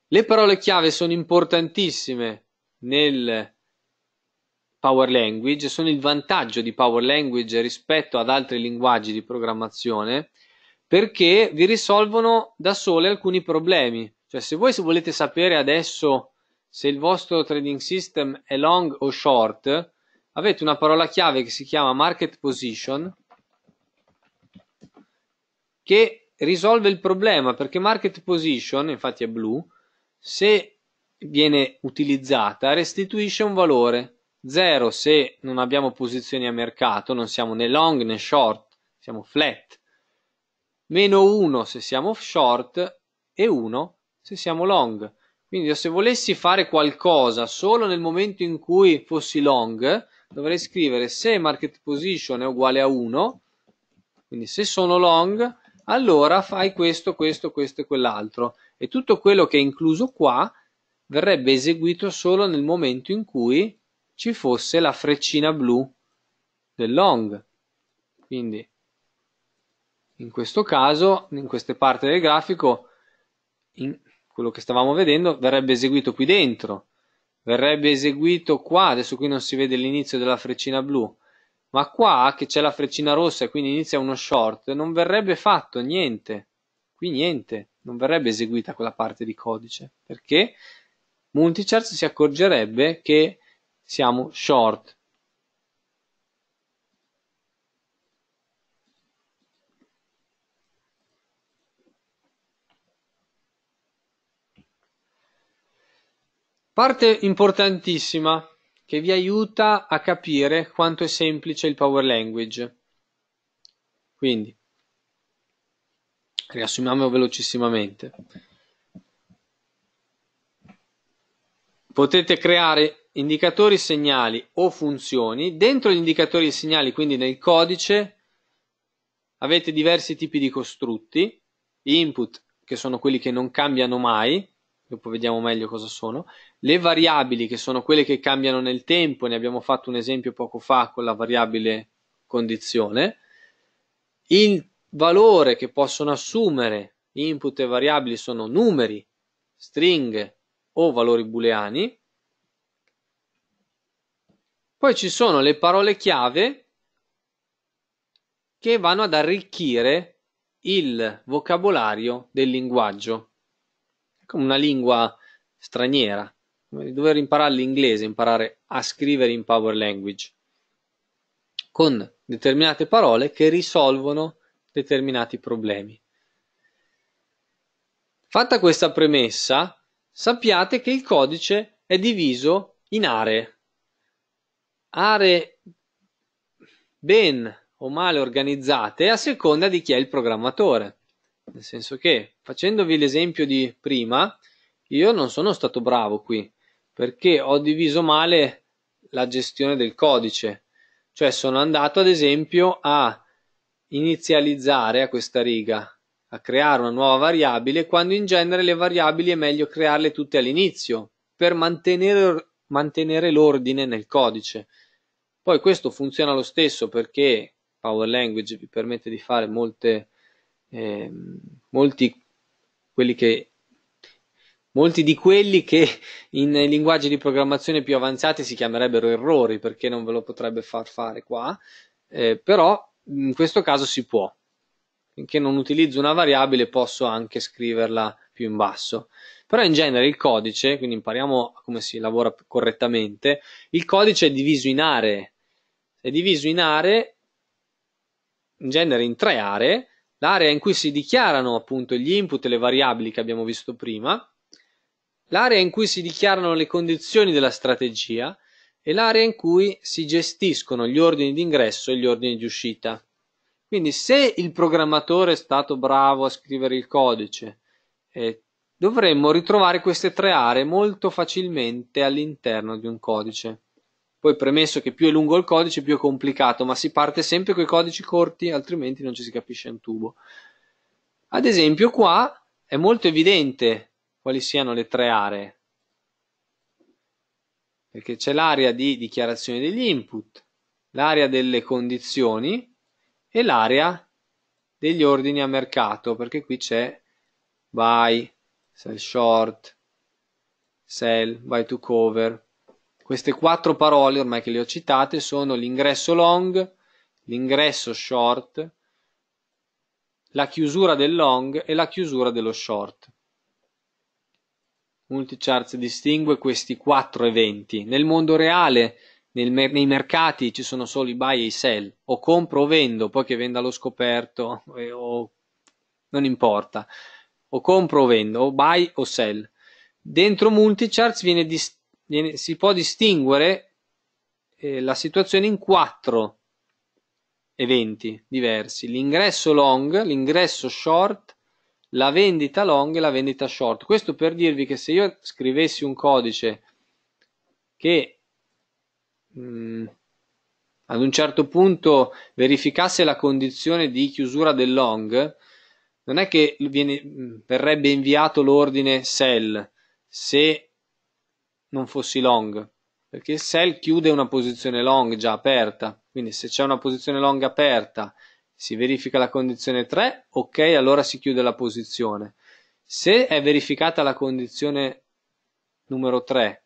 [SPEAKER 1] Le parole chiave sono importantissime nel Power Language, sono il vantaggio di Power Language rispetto ad altri linguaggi di programmazione perché vi risolvono da sole alcuni problemi. Cioè se voi se volete sapere adesso se il vostro trading system è long o short, avete una parola chiave che si chiama market position che risolve il problema perché market position, infatti è blu, se viene utilizzata restituisce un valore 0 se non abbiamo posizioni a mercato, non siamo né long né short, siamo flat, meno 1 se siamo short e 1 se siamo long. Quindi se volessi fare qualcosa solo nel momento in cui fossi long, dovrei scrivere se market position è uguale a 1, quindi se sono long, allora fai questo, questo, questo e quell'altro. E tutto quello che è incluso qua verrebbe eseguito solo nel momento in cui ci fosse la freccina blu del long. Quindi in questo caso, in queste parti del grafico, quello che stavamo vedendo verrebbe eseguito qui dentro verrebbe eseguito qua adesso qui non si vede l'inizio della freccina blu ma qua che c'è la freccina rossa e quindi inizia uno short non verrebbe fatto niente qui niente non verrebbe eseguita quella parte di codice perché multichart si accorgerebbe che siamo short Parte importantissima che vi aiuta a capire quanto è semplice il Power Language. Quindi, riassumiamo velocissimamente. Potete creare indicatori segnali o funzioni. Dentro gli indicatori segnali, quindi nel codice, avete diversi tipi di costrutti. Input, che sono quelli che non cambiano mai, dopo vediamo meglio cosa sono, le variabili che sono quelle che cambiano nel tempo, ne abbiamo fatto un esempio poco fa con la variabile condizione, il valore che possono assumere input e variabili sono numeri, stringhe o valori booleani, poi ci sono le parole chiave che vanno ad arricchire il vocabolario del linguaggio come una lingua straniera, dover imparare l'inglese, imparare a scrivere in Power Language con determinate parole che risolvono determinati problemi. Fatta questa premessa, sappiate che il codice è diviso in aree. Aree ben o male organizzate a seconda di chi è il programmatore. Nel senso che, facendovi l'esempio di prima, io non sono stato bravo qui, perché ho diviso male la gestione del codice. Cioè sono andato ad esempio a inizializzare a questa riga, a creare una nuova variabile, quando in genere le variabili è meglio crearle tutte all'inizio, per mantenere, mantenere l'ordine nel codice. Poi questo funziona lo stesso perché Power Language vi permette di fare molte eh, molti, che, molti di quelli che in linguaggi di programmazione più avanzati si chiamerebbero errori perché non ve lo potrebbe far fare qua, eh, però in questo caso si può. Finché non utilizzo una variabile posso anche scriverla più in basso. Però in genere il codice, quindi impariamo come si lavora correttamente, il codice è diviso in aree. È diviso in aree, in genere in tre aree, l'area in cui si dichiarano appunto gli input e le variabili che abbiamo visto prima, l'area in cui si dichiarano le condizioni della strategia e l'area in cui si gestiscono gli ordini di ingresso e gli ordini di uscita. Quindi se il programmatore è stato bravo a scrivere il codice, eh, dovremmo ritrovare queste tre aree molto facilmente all'interno di un codice. Poi premesso che più è lungo il codice, più è complicato, ma si parte sempre con i codici corti, altrimenti non ci si capisce un tubo. Ad esempio, qua è molto evidente quali siano le tre aree, perché c'è l'area di dichiarazione degli input, l'area delle condizioni e l'area degli ordini a mercato, perché qui c'è buy, sell short, sell, buy to cover, queste quattro parole, ormai che le ho citate, sono l'ingresso long, l'ingresso short, la chiusura del long e la chiusura dello short. Multicharts distingue questi quattro eventi. Nel mondo reale, nel, nei mercati, ci sono solo i buy e i sell. O compro o vendo, poi che venda lo scoperto, eh, o non importa. O compro o vendo, o buy o sell. Dentro multicharts viene distinto viene, si può distinguere eh, la situazione in quattro eventi diversi. L'ingresso long, l'ingresso short, la vendita long e la vendita short. Questo per dirvi che se io scrivessi un codice che mh, mm, ad un certo punto verificasse la condizione di chiusura del long, non è che viene, mm, verrebbe inviato l'ordine sell se non fossi long perché il sell chiude una posizione long già aperta quindi se c'è una posizione long aperta si verifica la condizione 3 ok allora si chiude la posizione se è verificata la condizione numero 3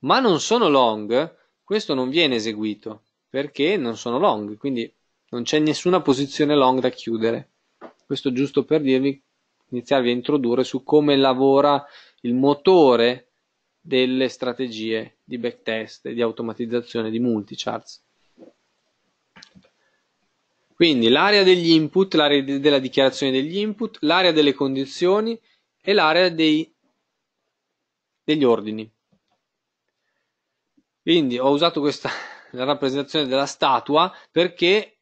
[SPEAKER 1] ma non sono long questo non viene eseguito perché non sono long quindi non c'è nessuna posizione long da chiudere questo giusto per dirvi iniziarvi a introdurre su come lavora il motore delle strategie di backtest e di automatizzazione di multicharts. Quindi l'area degli input, l'area della dichiarazione degli input, l'area delle condizioni e l'area dei, degli ordini. Quindi ho usato questa rappresentazione della statua perché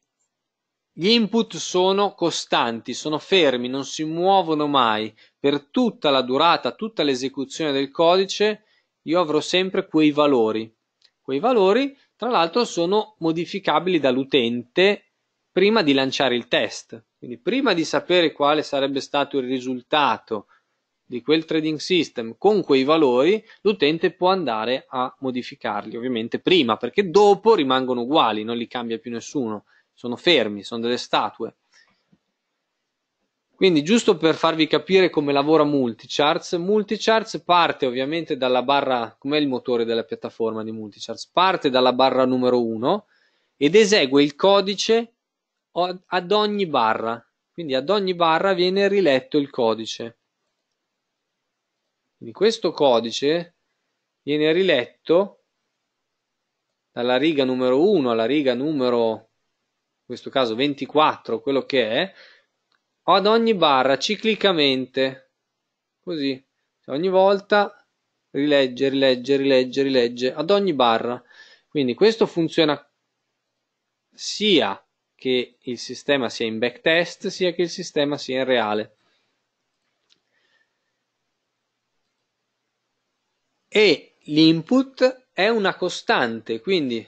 [SPEAKER 1] gli input sono costanti, sono fermi, non si muovono mai per tutta la durata, tutta l'esecuzione del codice io avrò sempre quei valori. Quei valori, tra l'altro, sono modificabili dall'utente prima di lanciare il test. Quindi prima di sapere quale sarebbe stato il risultato di quel trading system con quei valori, l'utente può andare a modificarli, ovviamente prima, perché dopo rimangono uguali, non li cambia più nessuno, sono fermi, sono delle statue. Quindi, giusto per farvi capire come lavora Multicharts, Multicharts parte ovviamente dalla barra, com'è il motore della piattaforma di Multicharts? Parte dalla barra numero 1 ed esegue il codice ad ogni barra. Quindi ad ogni barra viene riletto il codice. Quindi questo codice viene riletto dalla riga numero 1 alla riga numero, in questo caso 24, quello che è, ad ogni barra ciclicamente così cioè, ogni volta rilegge rilegge rilegge rilegge ad ogni barra quindi questo funziona sia che il sistema sia in backtest sia che il sistema sia in reale e l'input è una costante quindi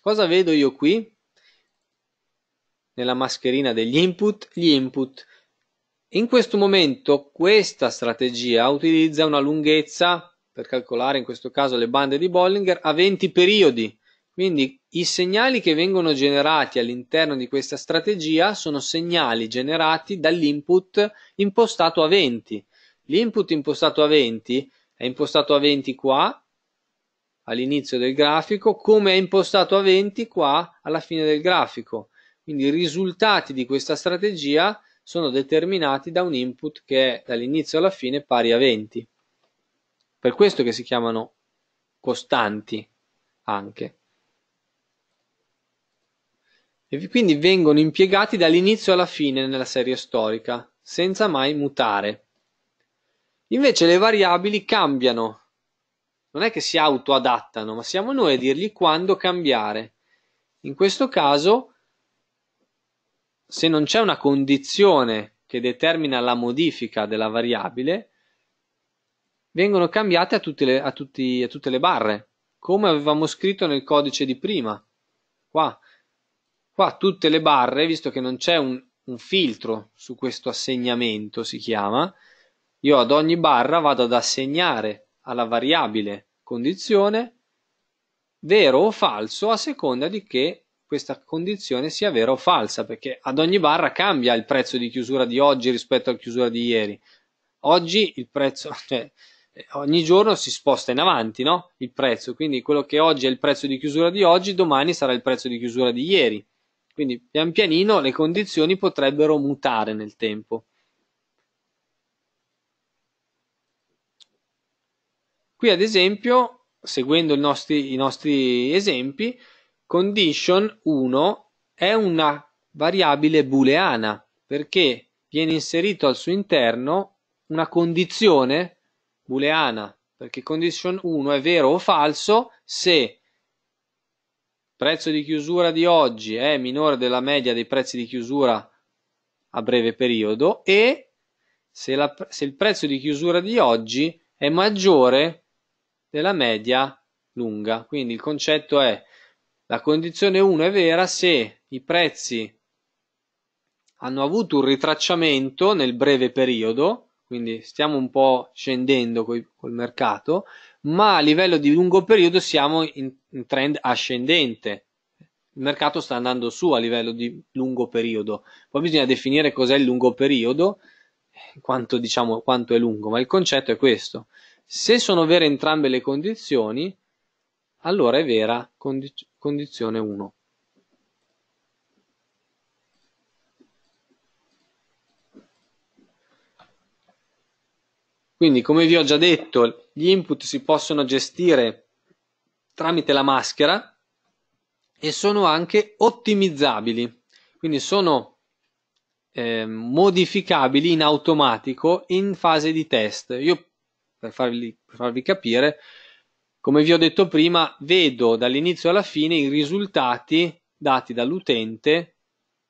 [SPEAKER 1] cosa vedo io qui nella mascherina degli input gli input. In questo momento questa strategia utilizza una lunghezza, per calcolare in questo caso le bande di Bollinger, a 20 periodi. Quindi i segnali che vengono generati all'interno di questa strategia sono segnali generati dall'input impostato a 20. L'input impostato a 20 è impostato a 20 qua all'inizio del grafico, come è impostato a 20 qua alla fine del grafico. Quindi i risultati di questa strategia sono determinati da un input che è dall'inizio alla fine pari a 20. Per questo che si chiamano costanti anche. E quindi vengono impiegati dall'inizio alla fine nella serie storica, senza mai mutare. Invece le variabili cambiano, non è che si autoadattano, ma siamo noi a dirgli quando cambiare. In questo caso se non c'è una condizione che determina la modifica della variabile, vengono cambiate a tutte le, a tutti, a tutte le barre, come avevamo scritto nel codice di prima. Qua, qua tutte le barre, visto che non c'è un, un filtro su questo assegnamento, si chiama, io ad ogni barra vado ad assegnare alla variabile condizione vero o falso a seconda di che questa condizione sia vera o falsa, perché ad ogni barra cambia il prezzo di chiusura di oggi rispetto alla chiusura di ieri. Oggi il prezzo, cioè, ogni giorno si sposta in avanti no? il prezzo, quindi quello che oggi è il prezzo di chiusura di oggi, domani sarà il prezzo di chiusura di ieri. Quindi pian pianino le condizioni potrebbero mutare nel tempo. Qui ad esempio, seguendo i nostri, i nostri esempi, Condition 1 è una variabile booleana perché viene inserito al suo interno una condizione booleana perché Condition "1" è vero o falso se il prezzo di chiusura di oggi è minore della media dei prezzi di chiusura a breve periodo e se, la, se il prezzo di chiusura di oggi è maggiore della media lunga quindi il concetto è la condizione 1 è vera se i prezzi hanno avuto un ritracciamento nel breve periodo, quindi stiamo un po' scendendo coi, col mercato, ma a livello di lungo periodo siamo in, in trend ascendente. Il mercato sta andando su a livello di lungo periodo. Poi bisogna definire cos'è il lungo periodo, quanto, diciamo, quanto è lungo, ma il concetto è questo. Se sono vere entrambe le condizioni, allora è vera condizione 1. Quindi, come vi ho già detto, gli input si possono gestire tramite la maschera e sono anche ottimizzabili, quindi sono eh, modificabili in automatico in fase di test. Io, per farvi, per farvi capire, come vi ho detto prima vedo dall'inizio alla fine i risultati dati dall'utente,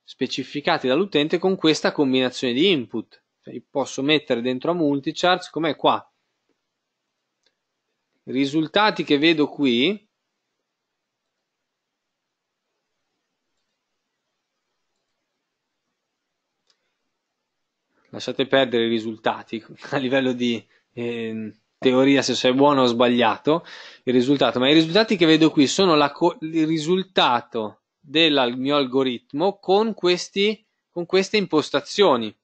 [SPEAKER 1] specificati dall'utente con questa combinazione di input. Cioè, posso mettere dentro a multicharts come qua. Risultati che vedo qui lasciate perdere i risultati a livello di eh, teoria se sei buono o sbagliato il risultato, ma i risultati che vedo qui sono la il risultato del mio algoritmo con, questi, con queste impostazioni.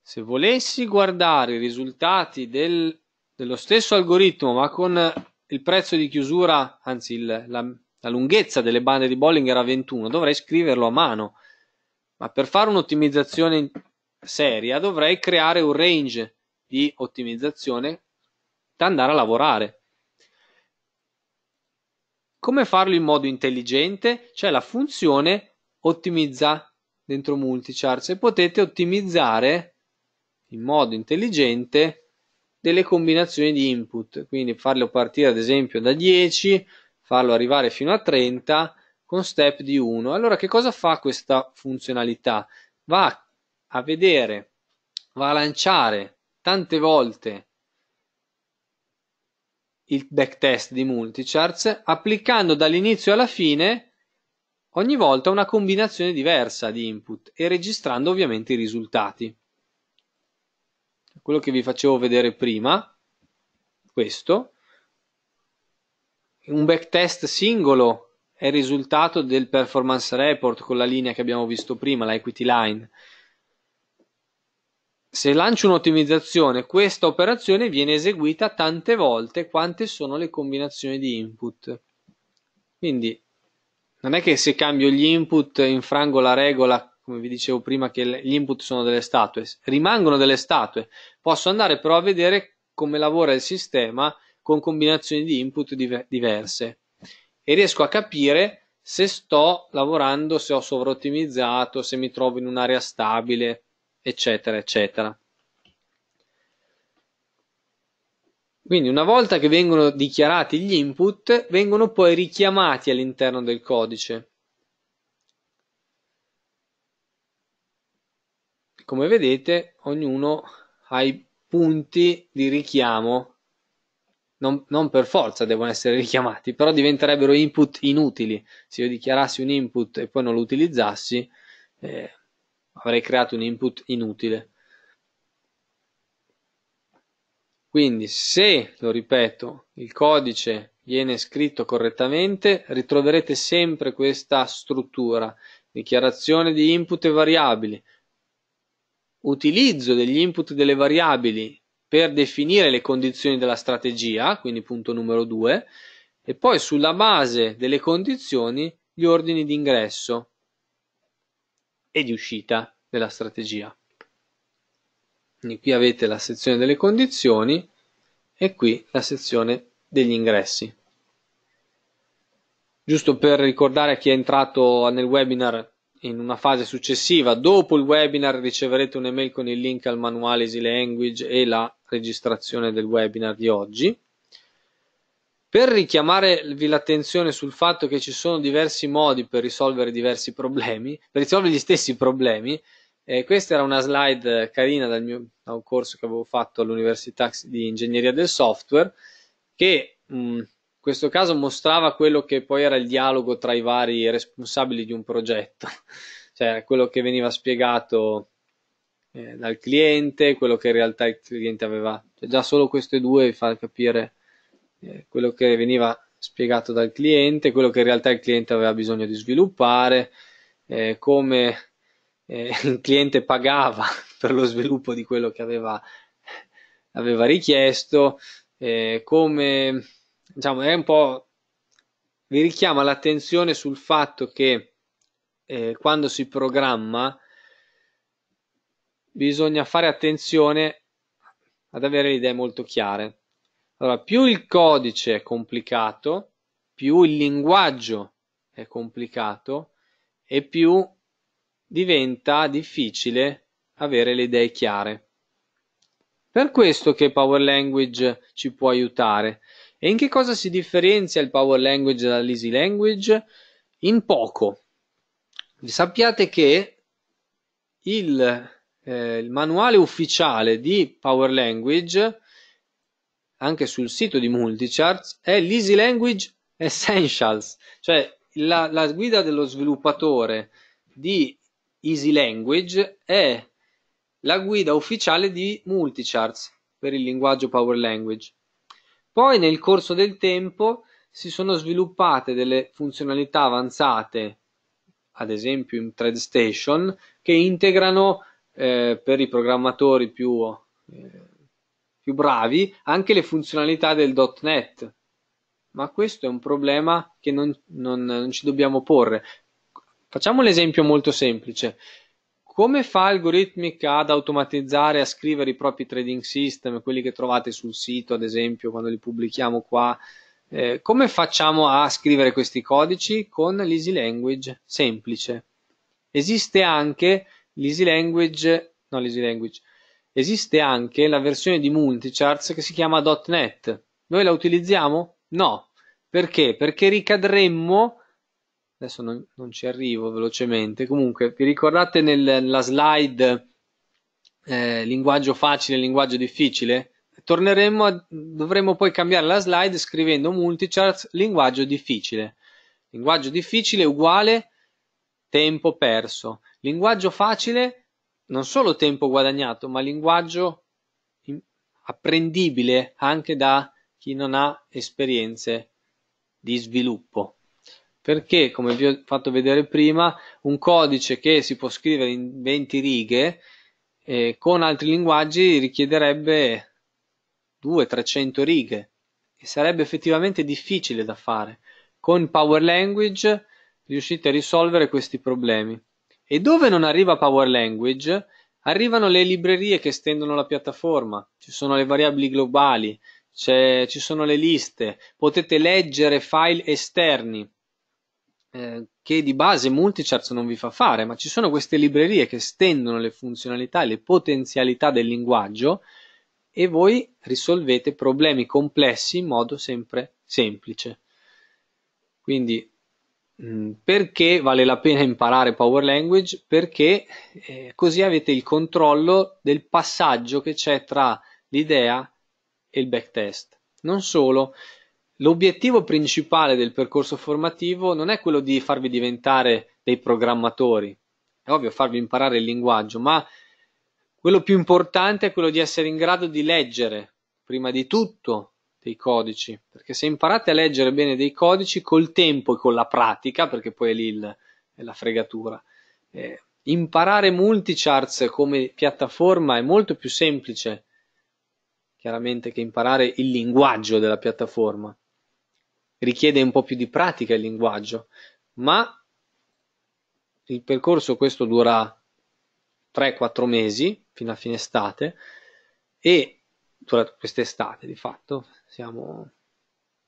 [SPEAKER 1] Se volessi guardare i risultati del, dello stesso algoritmo, ma con il prezzo di chiusura, anzi il, la, la lunghezza delle bande di Bollinger a 21, dovrei scriverlo a mano. Ma per fare un'ottimizzazione seria dovrei creare un range di ottimizzazione da andare a lavorare. Come farlo in modo intelligente? C'è cioè, la funzione ottimizza dentro multichart e potete ottimizzare in modo intelligente delle combinazioni di input, quindi farlo partire ad esempio da 10, farlo arrivare fino a 30 con step di 1. Allora che cosa fa questa funzionalità? Va a vedere, va a lanciare tante volte il backtest di multicharts applicando dall'inizio alla fine ogni volta una combinazione diversa di input e registrando ovviamente i risultati. Quello che vi facevo vedere prima, questo, un backtest singolo è il risultato del performance report con la linea che abbiamo visto prima, la equity line. Se lancio un'ottimizzazione, questa operazione viene eseguita tante volte quante sono le combinazioni di input. Quindi non è che se cambio gli input infrango la regola, come vi dicevo prima, che gli input sono delle statue, rimangono delle statue. Posso andare però a vedere come lavora il sistema con combinazioni di input diverse e riesco a capire se sto lavorando, se ho sovrottimizzato, se mi trovo in un'area stabile eccetera, eccetera. Quindi una volta che vengono dichiarati gli input, vengono poi richiamati all'interno del codice. Come vedete, ognuno ha i punti di richiamo, non, non per forza devono essere richiamati, però diventerebbero input inutili. Se io dichiarassi un input e poi non lo utilizzassi, eh, avrei creato un input inutile. Quindi se, lo ripeto, il codice viene scritto correttamente, ritroverete sempre questa struttura, dichiarazione di input e variabili, utilizzo degli input delle variabili per definire le condizioni della strategia, quindi punto numero 2, e poi sulla base delle condizioni gli ordini di ingresso e di uscita della strategia. Quindi qui avete la sezione delle condizioni e qui la sezione degli ingressi. Giusto per ricordare a chi è entrato nel webinar in una fase successiva, dopo il webinar riceverete un'email con il link al manuale Easy Language e la registrazione del webinar di oggi per richiamarvi l'attenzione sul fatto che ci sono diversi modi per risolvere diversi problemi, per risolvere gli stessi problemi, eh, questa era una slide carina dal mio, da un corso che avevo fatto all'Università di Ingegneria del Software, che mh, mm, in questo caso mostrava quello che poi era il dialogo tra i vari responsabili di un progetto, cioè quello che veniva spiegato eh, dal cliente, quello che in realtà il cliente aveva. Cioè, già solo queste due vi fa capire eh, quello che veniva spiegato dal cliente, quello che in realtà il cliente aveva bisogno di sviluppare, eh, come eh, il cliente pagava per lo sviluppo di quello che aveva, aveva richiesto, eh, come diciamo è un po' vi richiama l'attenzione sul fatto che eh, quando si programma bisogna fare attenzione ad avere le idee molto chiare allora, più il codice è complicato, più il linguaggio è complicato e più diventa difficile avere le idee chiare. Per questo che Power Language ci può aiutare. E in che cosa si differenzia il Power Language dall'Easy Language? In poco. Sappiate che il, eh, il manuale ufficiale di Power Language anche sul sito di Multicharts è l'Easy Language Essentials, cioè la, la guida dello sviluppatore di Easy Language è la guida ufficiale di Multicharts per il linguaggio Power Language. Poi nel corso del tempo si sono sviluppate delle funzionalità avanzate, ad esempio in Thread che integrano eh, per i programmatori più eh, più bravi anche le funzionalità del .NET. Ma questo è un problema che non, non, non ci dobbiamo porre. Facciamo un esempio molto semplice. Come fa Algorithmic ad automatizzare, a scrivere i propri trading system, quelli che trovate sul sito, ad esempio, quando li pubblichiamo qua? Eh, come facciamo a scrivere questi codici? Con l'Easy Language semplice. Esiste anche l'Easy Language, no, l'Easy Language, Esiste anche la versione di Multicharts che si chiama .NET. Noi la utilizziamo? No. Perché? Perché ricadremmo adesso non, non, ci arrivo velocemente, comunque vi ricordate nella slide eh, linguaggio facile e linguaggio difficile? Torneremo a, dovremo poi cambiare la slide scrivendo multicharts linguaggio difficile. Linguaggio difficile uguale tempo perso. Linguaggio facile non solo tempo guadagnato, ma linguaggio apprendibile anche da chi non ha esperienze di sviluppo. Perché, come vi ho fatto vedere prima, un codice che si può scrivere in 20 righe eh, con altri linguaggi richiederebbe 200-300 righe e sarebbe effettivamente difficile da fare. Con Power Language riuscite a risolvere questi problemi. E dove non arriva Power Language, arrivano le librerie che estendono la piattaforma, ci sono le variabili globali, ci sono le liste, potete leggere file esterni, eh, che di base Multicharts non vi fa fare, ma ci sono queste librerie che estendono le funzionalità e le potenzialità del linguaggio e voi risolvete problemi complessi in modo sempre semplice. Quindi Mm, perché vale la pena imparare Power Language? Perché eh, così avete il controllo del passaggio che c'è tra l'idea e il backtest. Non solo, l'obiettivo principale del percorso formativo non è quello di farvi diventare dei programmatori, è ovvio farvi imparare il linguaggio, ma quello più importante è quello di essere in grado di leggere, prima di tutto, dei codici, perché se imparate a leggere bene dei codici col tempo e con la pratica, perché poi è lì il, è la fregatura, eh, imparare multicharts come piattaforma è molto più semplice chiaramente che imparare il linguaggio della piattaforma richiede un po' più di pratica il linguaggio ma il percorso questo dura 3-4 mesi fino a fine estate e quest'estate di fatto siamo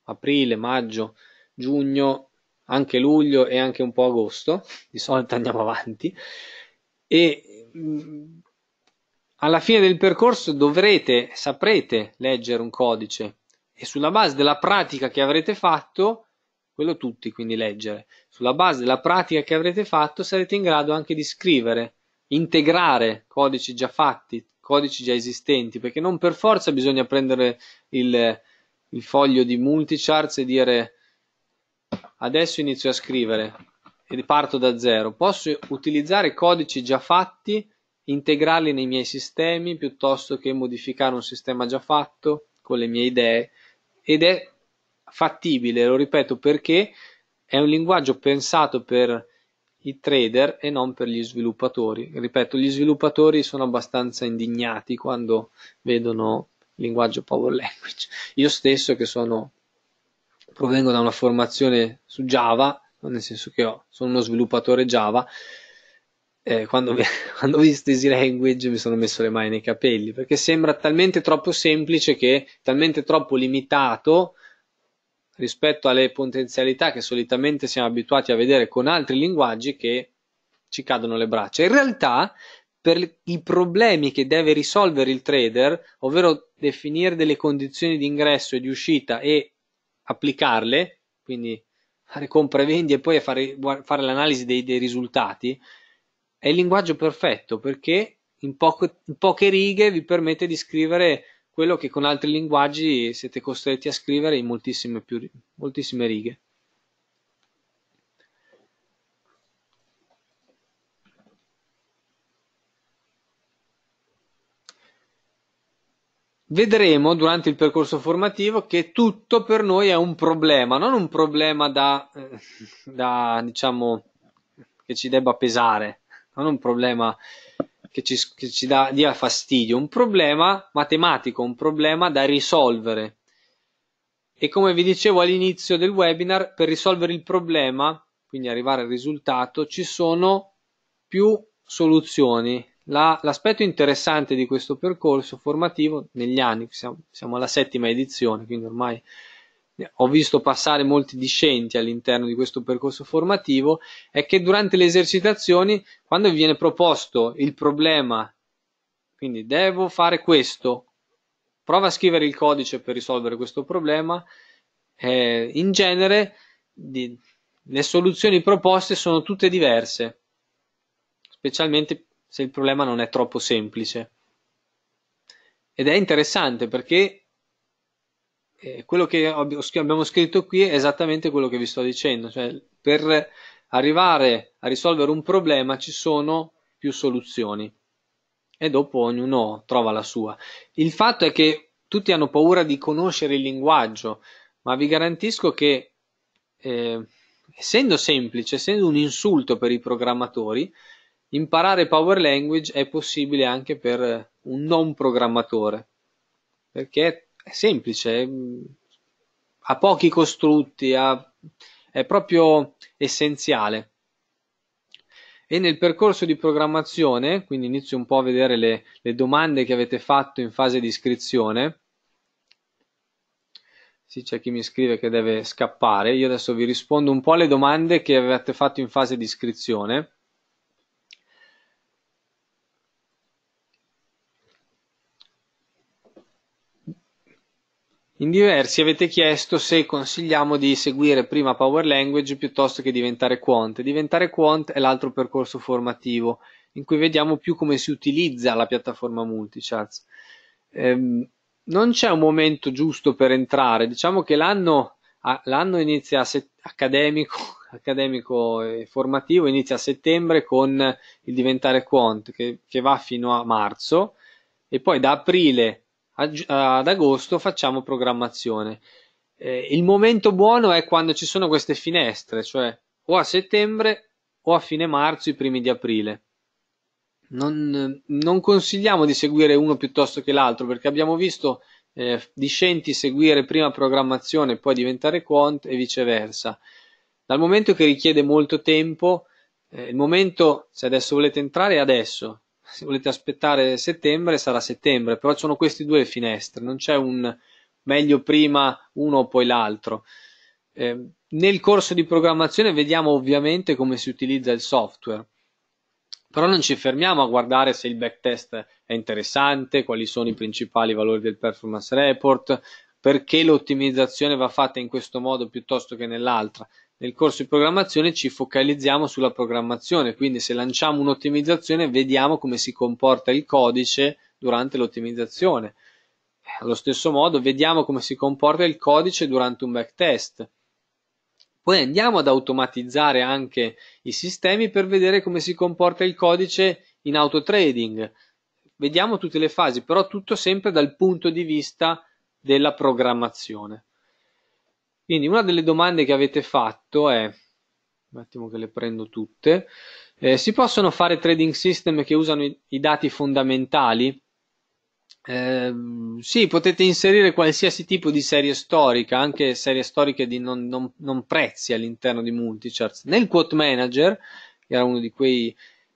[SPEAKER 1] aprile, maggio, giugno, anche luglio e anche un po' agosto, di solito andiamo avanti, e mm, alla fine del percorso dovrete, saprete leggere un codice e sulla base della pratica che avrete fatto, quello tutti quindi leggere, sulla base della pratica che avrete fatto sarete in grado anche di scrivere, integrare codici già fatti, codici già esistenti, perché non per forza bisogna prendere il, il foglio di multicharts e dire adesso inizio a scrivere e parto da zero. Posso utilizzare codici già fatti, integrarli nei miei sistemi piuttosto che modificare un sistema già fatto con le mie idee ed è fattibile, lo ripeto perché è un linguaggio pensato per i trader e non per gli sviluppatori. Ripeto, gli sviluppatori sono abbastanza indignati quando vedono linguaggio Power Language. Io stesso che sono, provengo da una formazione su Java, nel senso che ho, sono uno sviluppatore Java, eh, quando, mi, quando, ho visto Easy Language mi sono messo le mani nei capelli, perché sembra talmente troppo semplice che talmente troppo limitato rispetto alle potenzialità che solitamente siamo abituati a vedere con altri linguaggi che ci cadono le braccia. In realtà per i problemi che deve risolvere il trader, ovvero definire delle condizioni di ingresso e di uscita e applicarle, quindi fare compra e vendi e poi fare, fare l'analisi dei, dei, risultati, è il linguaggio perfetto perché in, poco, in poche righe vi permette di scrivere quello che con altri linguaggi siete costretti a scrivere in moltissime, più, moltissime righe. vedremo durante il percorso formativo che tutto per noi è un problema, non un problema da, eh, da diciamo, che ci debba pesare, non un problema che ci, che ci dà, dia fastidio, un problema matematico, un problema da risolvere. E come vi dicevo all'inizio del webinar, per risolvere il problema, quindi arrivare al risultato, ci sono più soluzioni, la, l'aspetto interessante di questo percorso formativo negli anni, siamo, siamo alla settima edizione, quindi ormai eh, ho visto passare molti discenti all'interno di questo percorso formativo, è che durante le esercitazioni, quando viene proposto il problema, quindi devo fare questo, prova a scrivere il codice per risolvere questo problema, eh, in genere di, le soluzioni proposte sono tutte diverse, specialmente per se il problema non è troppo semplice. Ed è interessante perché eh, quello che abbiamo scritto qui è esattamente quello che vi sto dicendo, cioè per arrivare a risolvere un problema ci sono più soluzioni e dopo ognuno trova la sua. Il fatto è che tutti hanno paura di conoscere il linguaggio, ma vi garantisco che eh, essendo semplice, essendo un insulto per i programmatori, Imparare Power Language è possibile anche per un non programmatore, perché è semplice, mm, ha pochi costrutti, ha, è proprio essenziale. E nel percorso di programmazione, quindi inizio un po' a vedere le, le domande che avete fatto in fase di iscrizione, sì, c'è chi mi scrive che deve scappare. Io adesso vi rispondo un po' alle domande che avete fatto in fase di iscrizione. In diversi avete chiesto se consigliamo di seguire prima Power Language piuttosto che diventare quant. Diventare quant è l'altro percorso formativo in cui vediamo più come si utilizza la piattaforma Multicharts. Ehm, non c'è un momento giusto per entrare, diciamo che l'anno, l'anno inizia accademico, accademico, e formativo, inizia a settembre con il diventare quant che, che va fino a marzo e poi da aprile ad agosto facciamo programmazione. Eh, il momento buono è quando ci sono queste finestre, cioè o a settembre o a fine marzo, i primi di aprile. Non, non consigliamo di seguire uno piuttosto che l'altro perché abbiamo visto eh, discenti seguire prima programmazione e poi diventare quant e viceversa. Dal momento che richiede molto tempo, eh, il momento, se adesso volete entrare, è adesso, se volete aspettare settembre sarà settembre, però ci sono queste due finestre, non c'è un meglio prima uno o poi l'altro. Eh, nel corso di programmazione vediamo ovviamente come si utilizza il software, però non ci fermiamo a guardare se il backtest è interessante, quali sono i principali valori del performance report, perché l'ottimizzazione va fatta in questo modo piuttosto che nell'altra. Nel corso di programmazione ci focalizziamo sulla programmazione, quindi se lanciamo un'ottimizzazione vediamo come si comporta il codice durante l'ottimizzazione. Allo stesso modo vediamo come si comporta il codice durante un backtest. Poi andiamo ad automatizzare anche i sistemi per vedere come si comporta il codice in autotrading. Vediamo tutte le fasi, però tutto sempre dal punto di vista della programmazione. Quindi una delle domande che avete fatto è, un attimo che le prendo tutte, eh, si possono fare trading system che usano i, i dati fondamentali? Eh, sì, potete inserire qualsiasi tipo di serie storica, anche serie storiche di non, non, non prezzi all'interno di Multicharts. Nel Quote Manager, che era uno di quei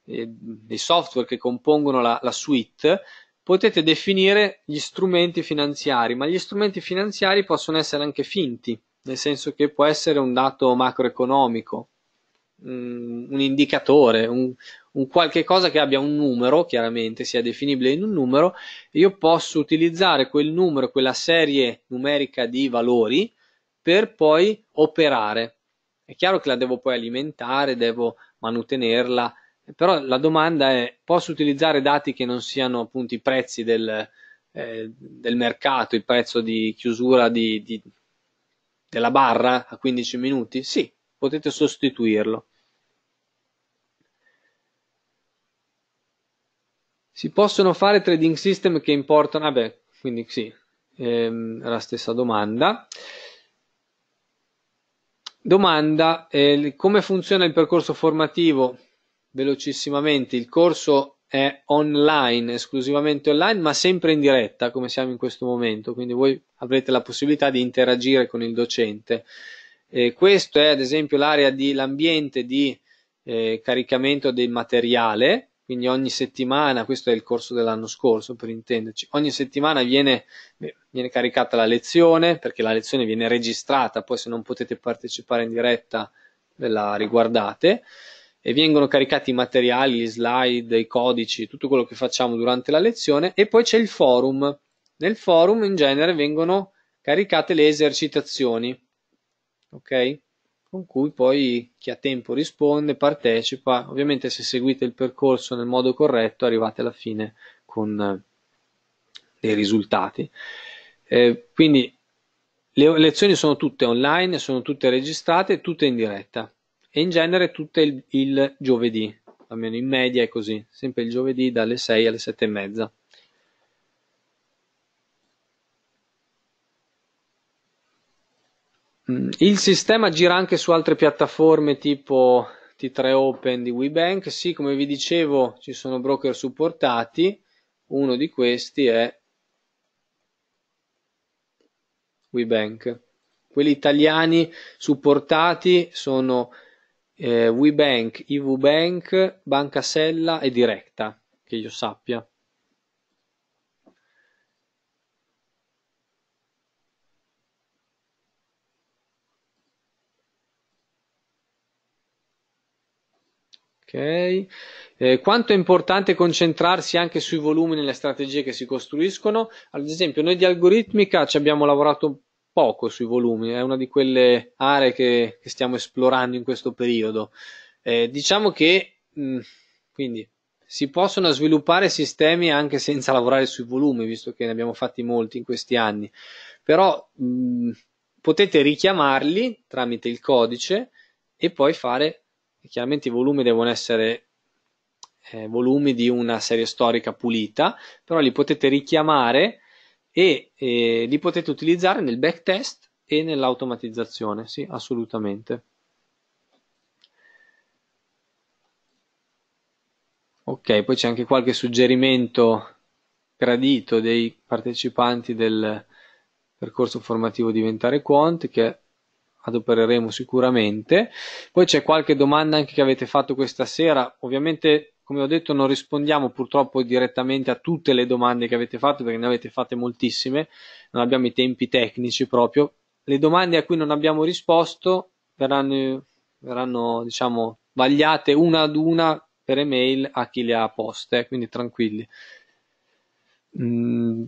[SPEAKER 1] eh, dei software che compongono la, la suite, potete definire gli strumenti finanziari, ma gli strumenti finanziari possono essere anche finti nel senso che può essere un dato macroeconomico, mm, un indicatore, un, un qualche cosa che abbia un numero, chiaramente sia definibile in un numero, io posso utilizzare quel numero, quella serie numerica di valori per poi operare. È chiaro che la devo poi alimentare, devo manutenerla, però la domanda è posso utilizzare dati che non siano appunto i prezzi del, eh, del mercato, il prezzo di chiusura di, di della barra a 15 minuti? Sì, potete sostituirlo. Si possono fare trading system che importano? Vabbè, ah quindi sì, ehm, la stessa domanda. Domanda, eh, come funziona il percorso formativo? Velocissimamente, il corso è online, esclusivamente online, ma sempre in diretta come siamo in questo momento, quindi voi avrete la possibilità di interagire con il docente. Eh, questo è ad esempio l'area di di eh, caricamento del materiale, quindi ogni settimana, questo è il corso dell'anno scorso per intenderci, ogni settimana viene, viene, caricata la lezione perché la lezione viene registrata, poi se non potete partecipare in diretta ve la riguardate e vengono caricati i materiali, gli slide, i codici, tutto quello che facciamo durante la lezione e poi c'è il forum. Nel forum in genere vengono caricate le esercitazioni, ok? Con cui poi chi ha tempo risponde, partecipa. Ovviamente se seguite il percorso nel modo corretto arrivate alla fine con eh, dei risultati. Eh, quindi le lezioni sono tutte online, sono tutte registrate, tutte in diretta e in genere tutto il, il giovedì, almeno in media è così, sempre il giovedì dalle 6 alle 7 e mezza. Mm, il sistema gira anche su altre piattaforme tipo T3 Open di WeBank. Sì, come vi dicevo, ci sono broker supportati. Uno di questi è WeBank. Quelli italiani supportati sono eh, WeBank, IVBank, Banca Sella e Directa, che io sappia. Okay. Eh, quanto è importante concentrarsi anche sui volumi nelle strategie che si costruiscono? Ad esempio, noi di algoritmica ci abbiamo lavorato poco sui volumi, è una di quelle aree che, che stiamo esplorando in questo periodo. Eh, diciamo che mh, mm, quindi si possono sviluppare sistemi anche senza lavorare sui volumi, visto che ne abbiamo fatti molti in questi anni, però mh, mm, potete richiamarli tramite il codice e poi fare, chiaramente i volumi devono essere eh, volumi di una serie storica pulita, però li potete richiamare e eh, li potete utilizzare nel backtest e nell'automatizzazione, sì, assolutamente. Ok, poi c'è anche qualche suggerimento gradito dei partecipanti del percorso formativo Diventare Quant che adopereremo sicuramente. Poi c'è qualche domanda anche che avete fatto questa sera, ovviamente come ho detto non rispondiamo purtroppo direttamente a tutte le domande che avete fatto perché ne avete fatte moltissime, non abbiamo i tempi tecnici proprio. Le domande a cui non abbiamo risposto verranno, verranno diciamo, vagliate una ad una per email a chi le ha poste, quindi tranquilli. Mm.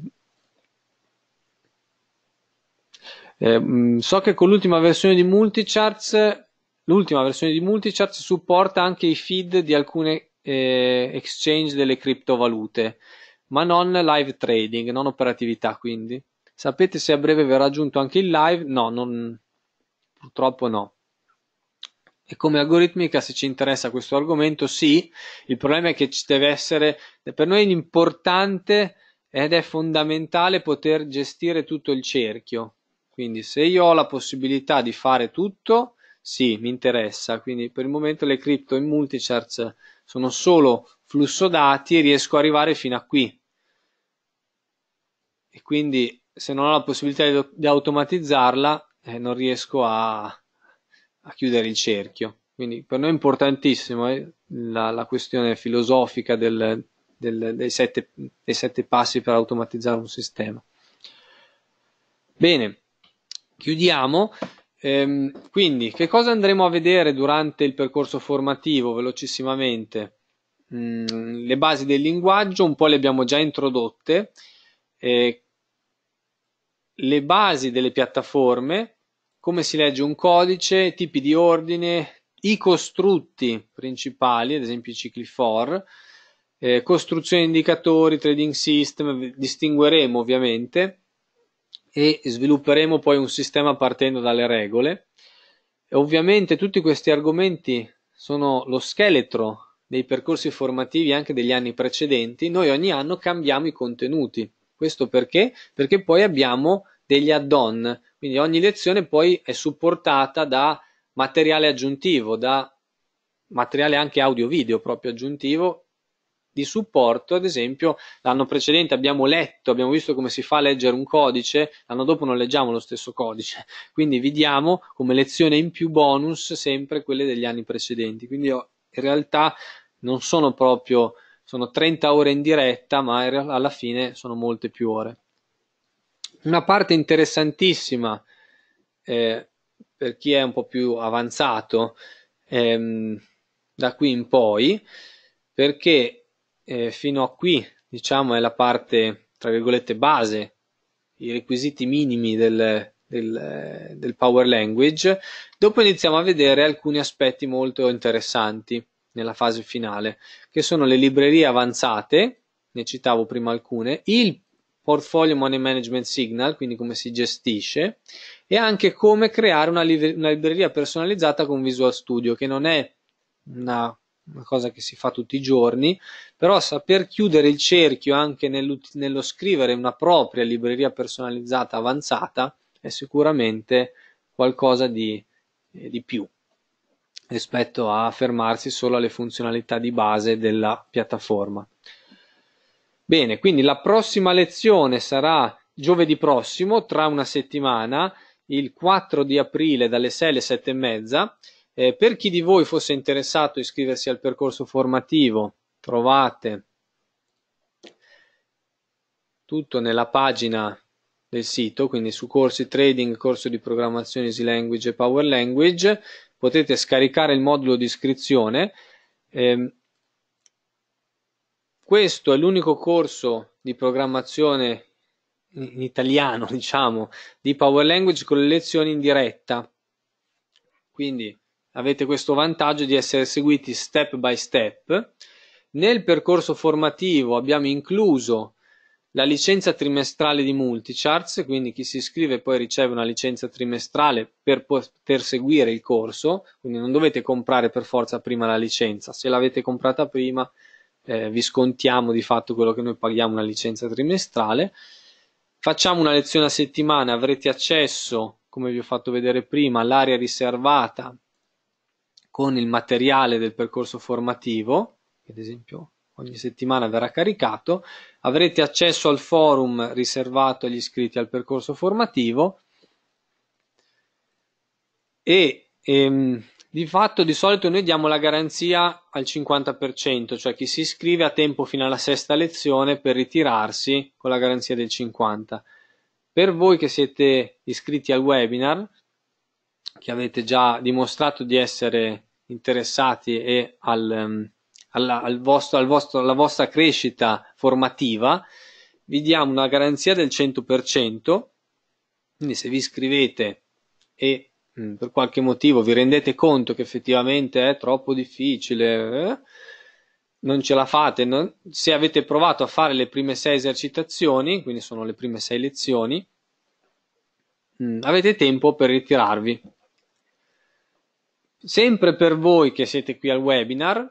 [SPEAKER 1] Eh, mm, so che con l'ultima versione di Multicharts, l'ultima versione di Multicharts supporta anche i feed di alcune eh, exchange delle criptovalute, ma non live trading, non operatività quindi. Sapete se a breve verrà aggiunto anche il live? No, non, purtroppo no. E come algoritmica, se ci interessa questo argomento, sì, il problema è che ci deve essere, per noi è importante ed è fondamentale poter gestire tutto il cerchio. Quindi se io ho la possibilità di fare tutto, sì, mi interessa. Quindi per il momento le crypto in multicharts sono solo flusso dati e riesco ad arrivare fino a qui. E quindi se non ho la possibilità di, di automatizzarla, eh, non riesco a, a, chiudere il cerchio. Quindi per noi è importantissimo eh, la, la, questione filosofica del, del, dei, sette, dei sette passi per automatizzare un sistema. Bene, chiudiamo. Ehm, quindi, che cosa andremo a vedere durante il percorso formativo, velocissimamente? Mm, le basi del linguaggio, un po' le abbiamo già introdotte, eh, le basi delle piattaforme, come si legge un codice, tipi di ordine, i costrutti principali, ad esempio i cicli for, eh, costruzione indicatori, trading system, distingueremo ovviamente, e svilupperemo poi un sistema partendo dalle regole. E ovviamente tutti questi argomenti sono lo scheletro dei percorsi formativi anche degli anni precedenti. Noi ogni anno cambiamo i contenuti. Questo perché? Perché poi abbiamo degli add-on, quindi ogni lezione poi è supportata da materiale aggiuntivo, da materiale anche audio-video proprio aggiuntivo di supporto, ad esempio l'anno precedente abbiamo letto, abbiamo visto come si fa a leggere un codice, l'anno dopo non leggiamo lo stesso codice, quindi vi diamo come lezione in più bonus sempre quelle degli anni precedenti, quindi in realtà non sono proprio, sono 30 ore in diretta, ma alla fine sono molte più ore. Una parte interessantissima eh, per chi è un po' più avanzato ehm, da qui in poi, perché eh, fino a qui diciamo è la parte tra virgolette base i requisiti minimi del, del, del power language dopo iniziamo a vedere alcuni aspetti molto interessanti nella fase finale che sono le librerie avanzate ne citavo prima alcune il portfolio money management signal, quindi come si gestisce, e anche come creare una, una, libreria personalizzata con Visual Studio, che non è una una cosa che si fa tutti i giorni, però saper chiudere il cerchio anche nello scrivere una propria libreria personalizzata avanzata è sicuramente qualcosa di, eh, di più rispetto a fermarsi solo alle funzionalità di base della piattaforma. Bene, quindi la prossima lezione sarà giovedì prossimo, tra una settimana, il 4 di aprile dalle 6 alle 7 e mezza eh, per chi di voi fosse interessato a iscriversi al percorso formativo, trovate tutto nella pagina del sito, quindi su corsi trading, corso di programmazione Easy Language e Power Language, potete scaricare il modulo di iscrizione. Eh, questo è l'unico corso di programmazione in italiano, diciamo, di Power Language con le lezioni in diretta. Quindi avete questo vantaggio di essere seguiti step by step. Nel percorso formativo abbiamo incluso la licenza trimestrale di Multicharts, quindi chi si iscrive poi riceve una licenza trimestrale per poter seguire il corso, quindi non dovete comprare per forza prima la licenza, se l'avete comprata prima eh, vi scontiamo di fatto quello che noi paghiamo una licenza trimestrale. Facciamo una lezione a settimana, avrete accesso, come vi ho fatto vedere prima, all'area riservata con il materiale del percorso formativo, ad esempio ogni settimana verrà caricato, avrete accesso al forum riservato agli iscritti al percorso formativo e ehm, di fatto di solito noi diamo la garanzia al 50%, cioè chi si iscrive a tempo fino alla sesta lezione per ritirarsi con la garanzia del 50%. Per voi che siete iscritti al webinar, che avete già dimostrato di essere interessati e al, ehm, alla, al vostro, al vostro, alla vostra crescita formativa, vi diamo una garanzia del 100%, quindi se vi iscrivete e mh, mm, per qualche motivo vi rendete conto che effettivamente è troppo difficile, eh, non ce la fate, non, se avete provato a fare le prime sei esercitazioni, quindi sono le prime sei lezioni, mh, mm, avete tempo per ritirarvi Sempre per voi che siete qui al webinar,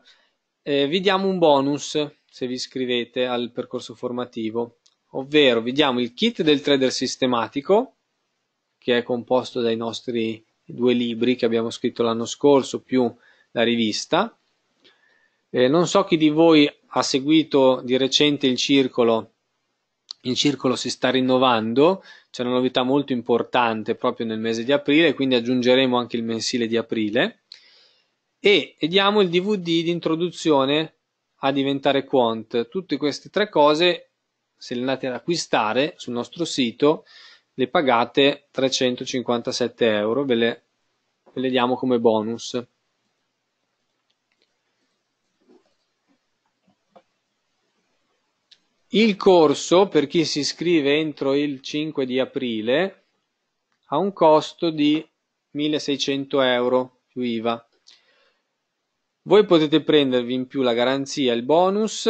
[SPEAKER 1] eh, vi diamo un bonus se vi iscrivete al percorso formativo, ovvero vi diamo il kit del trader sistematico, che è composto dai nostri due libri che abbiamo scritto l'anno scorso, più la rivista. Eh, non so chi di voi ha seguito di recente il circolo, il circolo si sta rinnovando, c'è una novità molto importante proprio nel mese di aprile, quindi aggiungeremo anche il mensile di aprile e diamo il DVD di introduzione a diventare quant. Tutte queste tre cose, se le andate ad acquistare sul nostro sito, le pagate 357 euro, ve le, ve le diamo come bonus. Il corso, per chi si iscrive entro il 5 di aprile, ha un costo di 1600 euro più IVA. Voi potete prendervi in più la garanzia e il bonus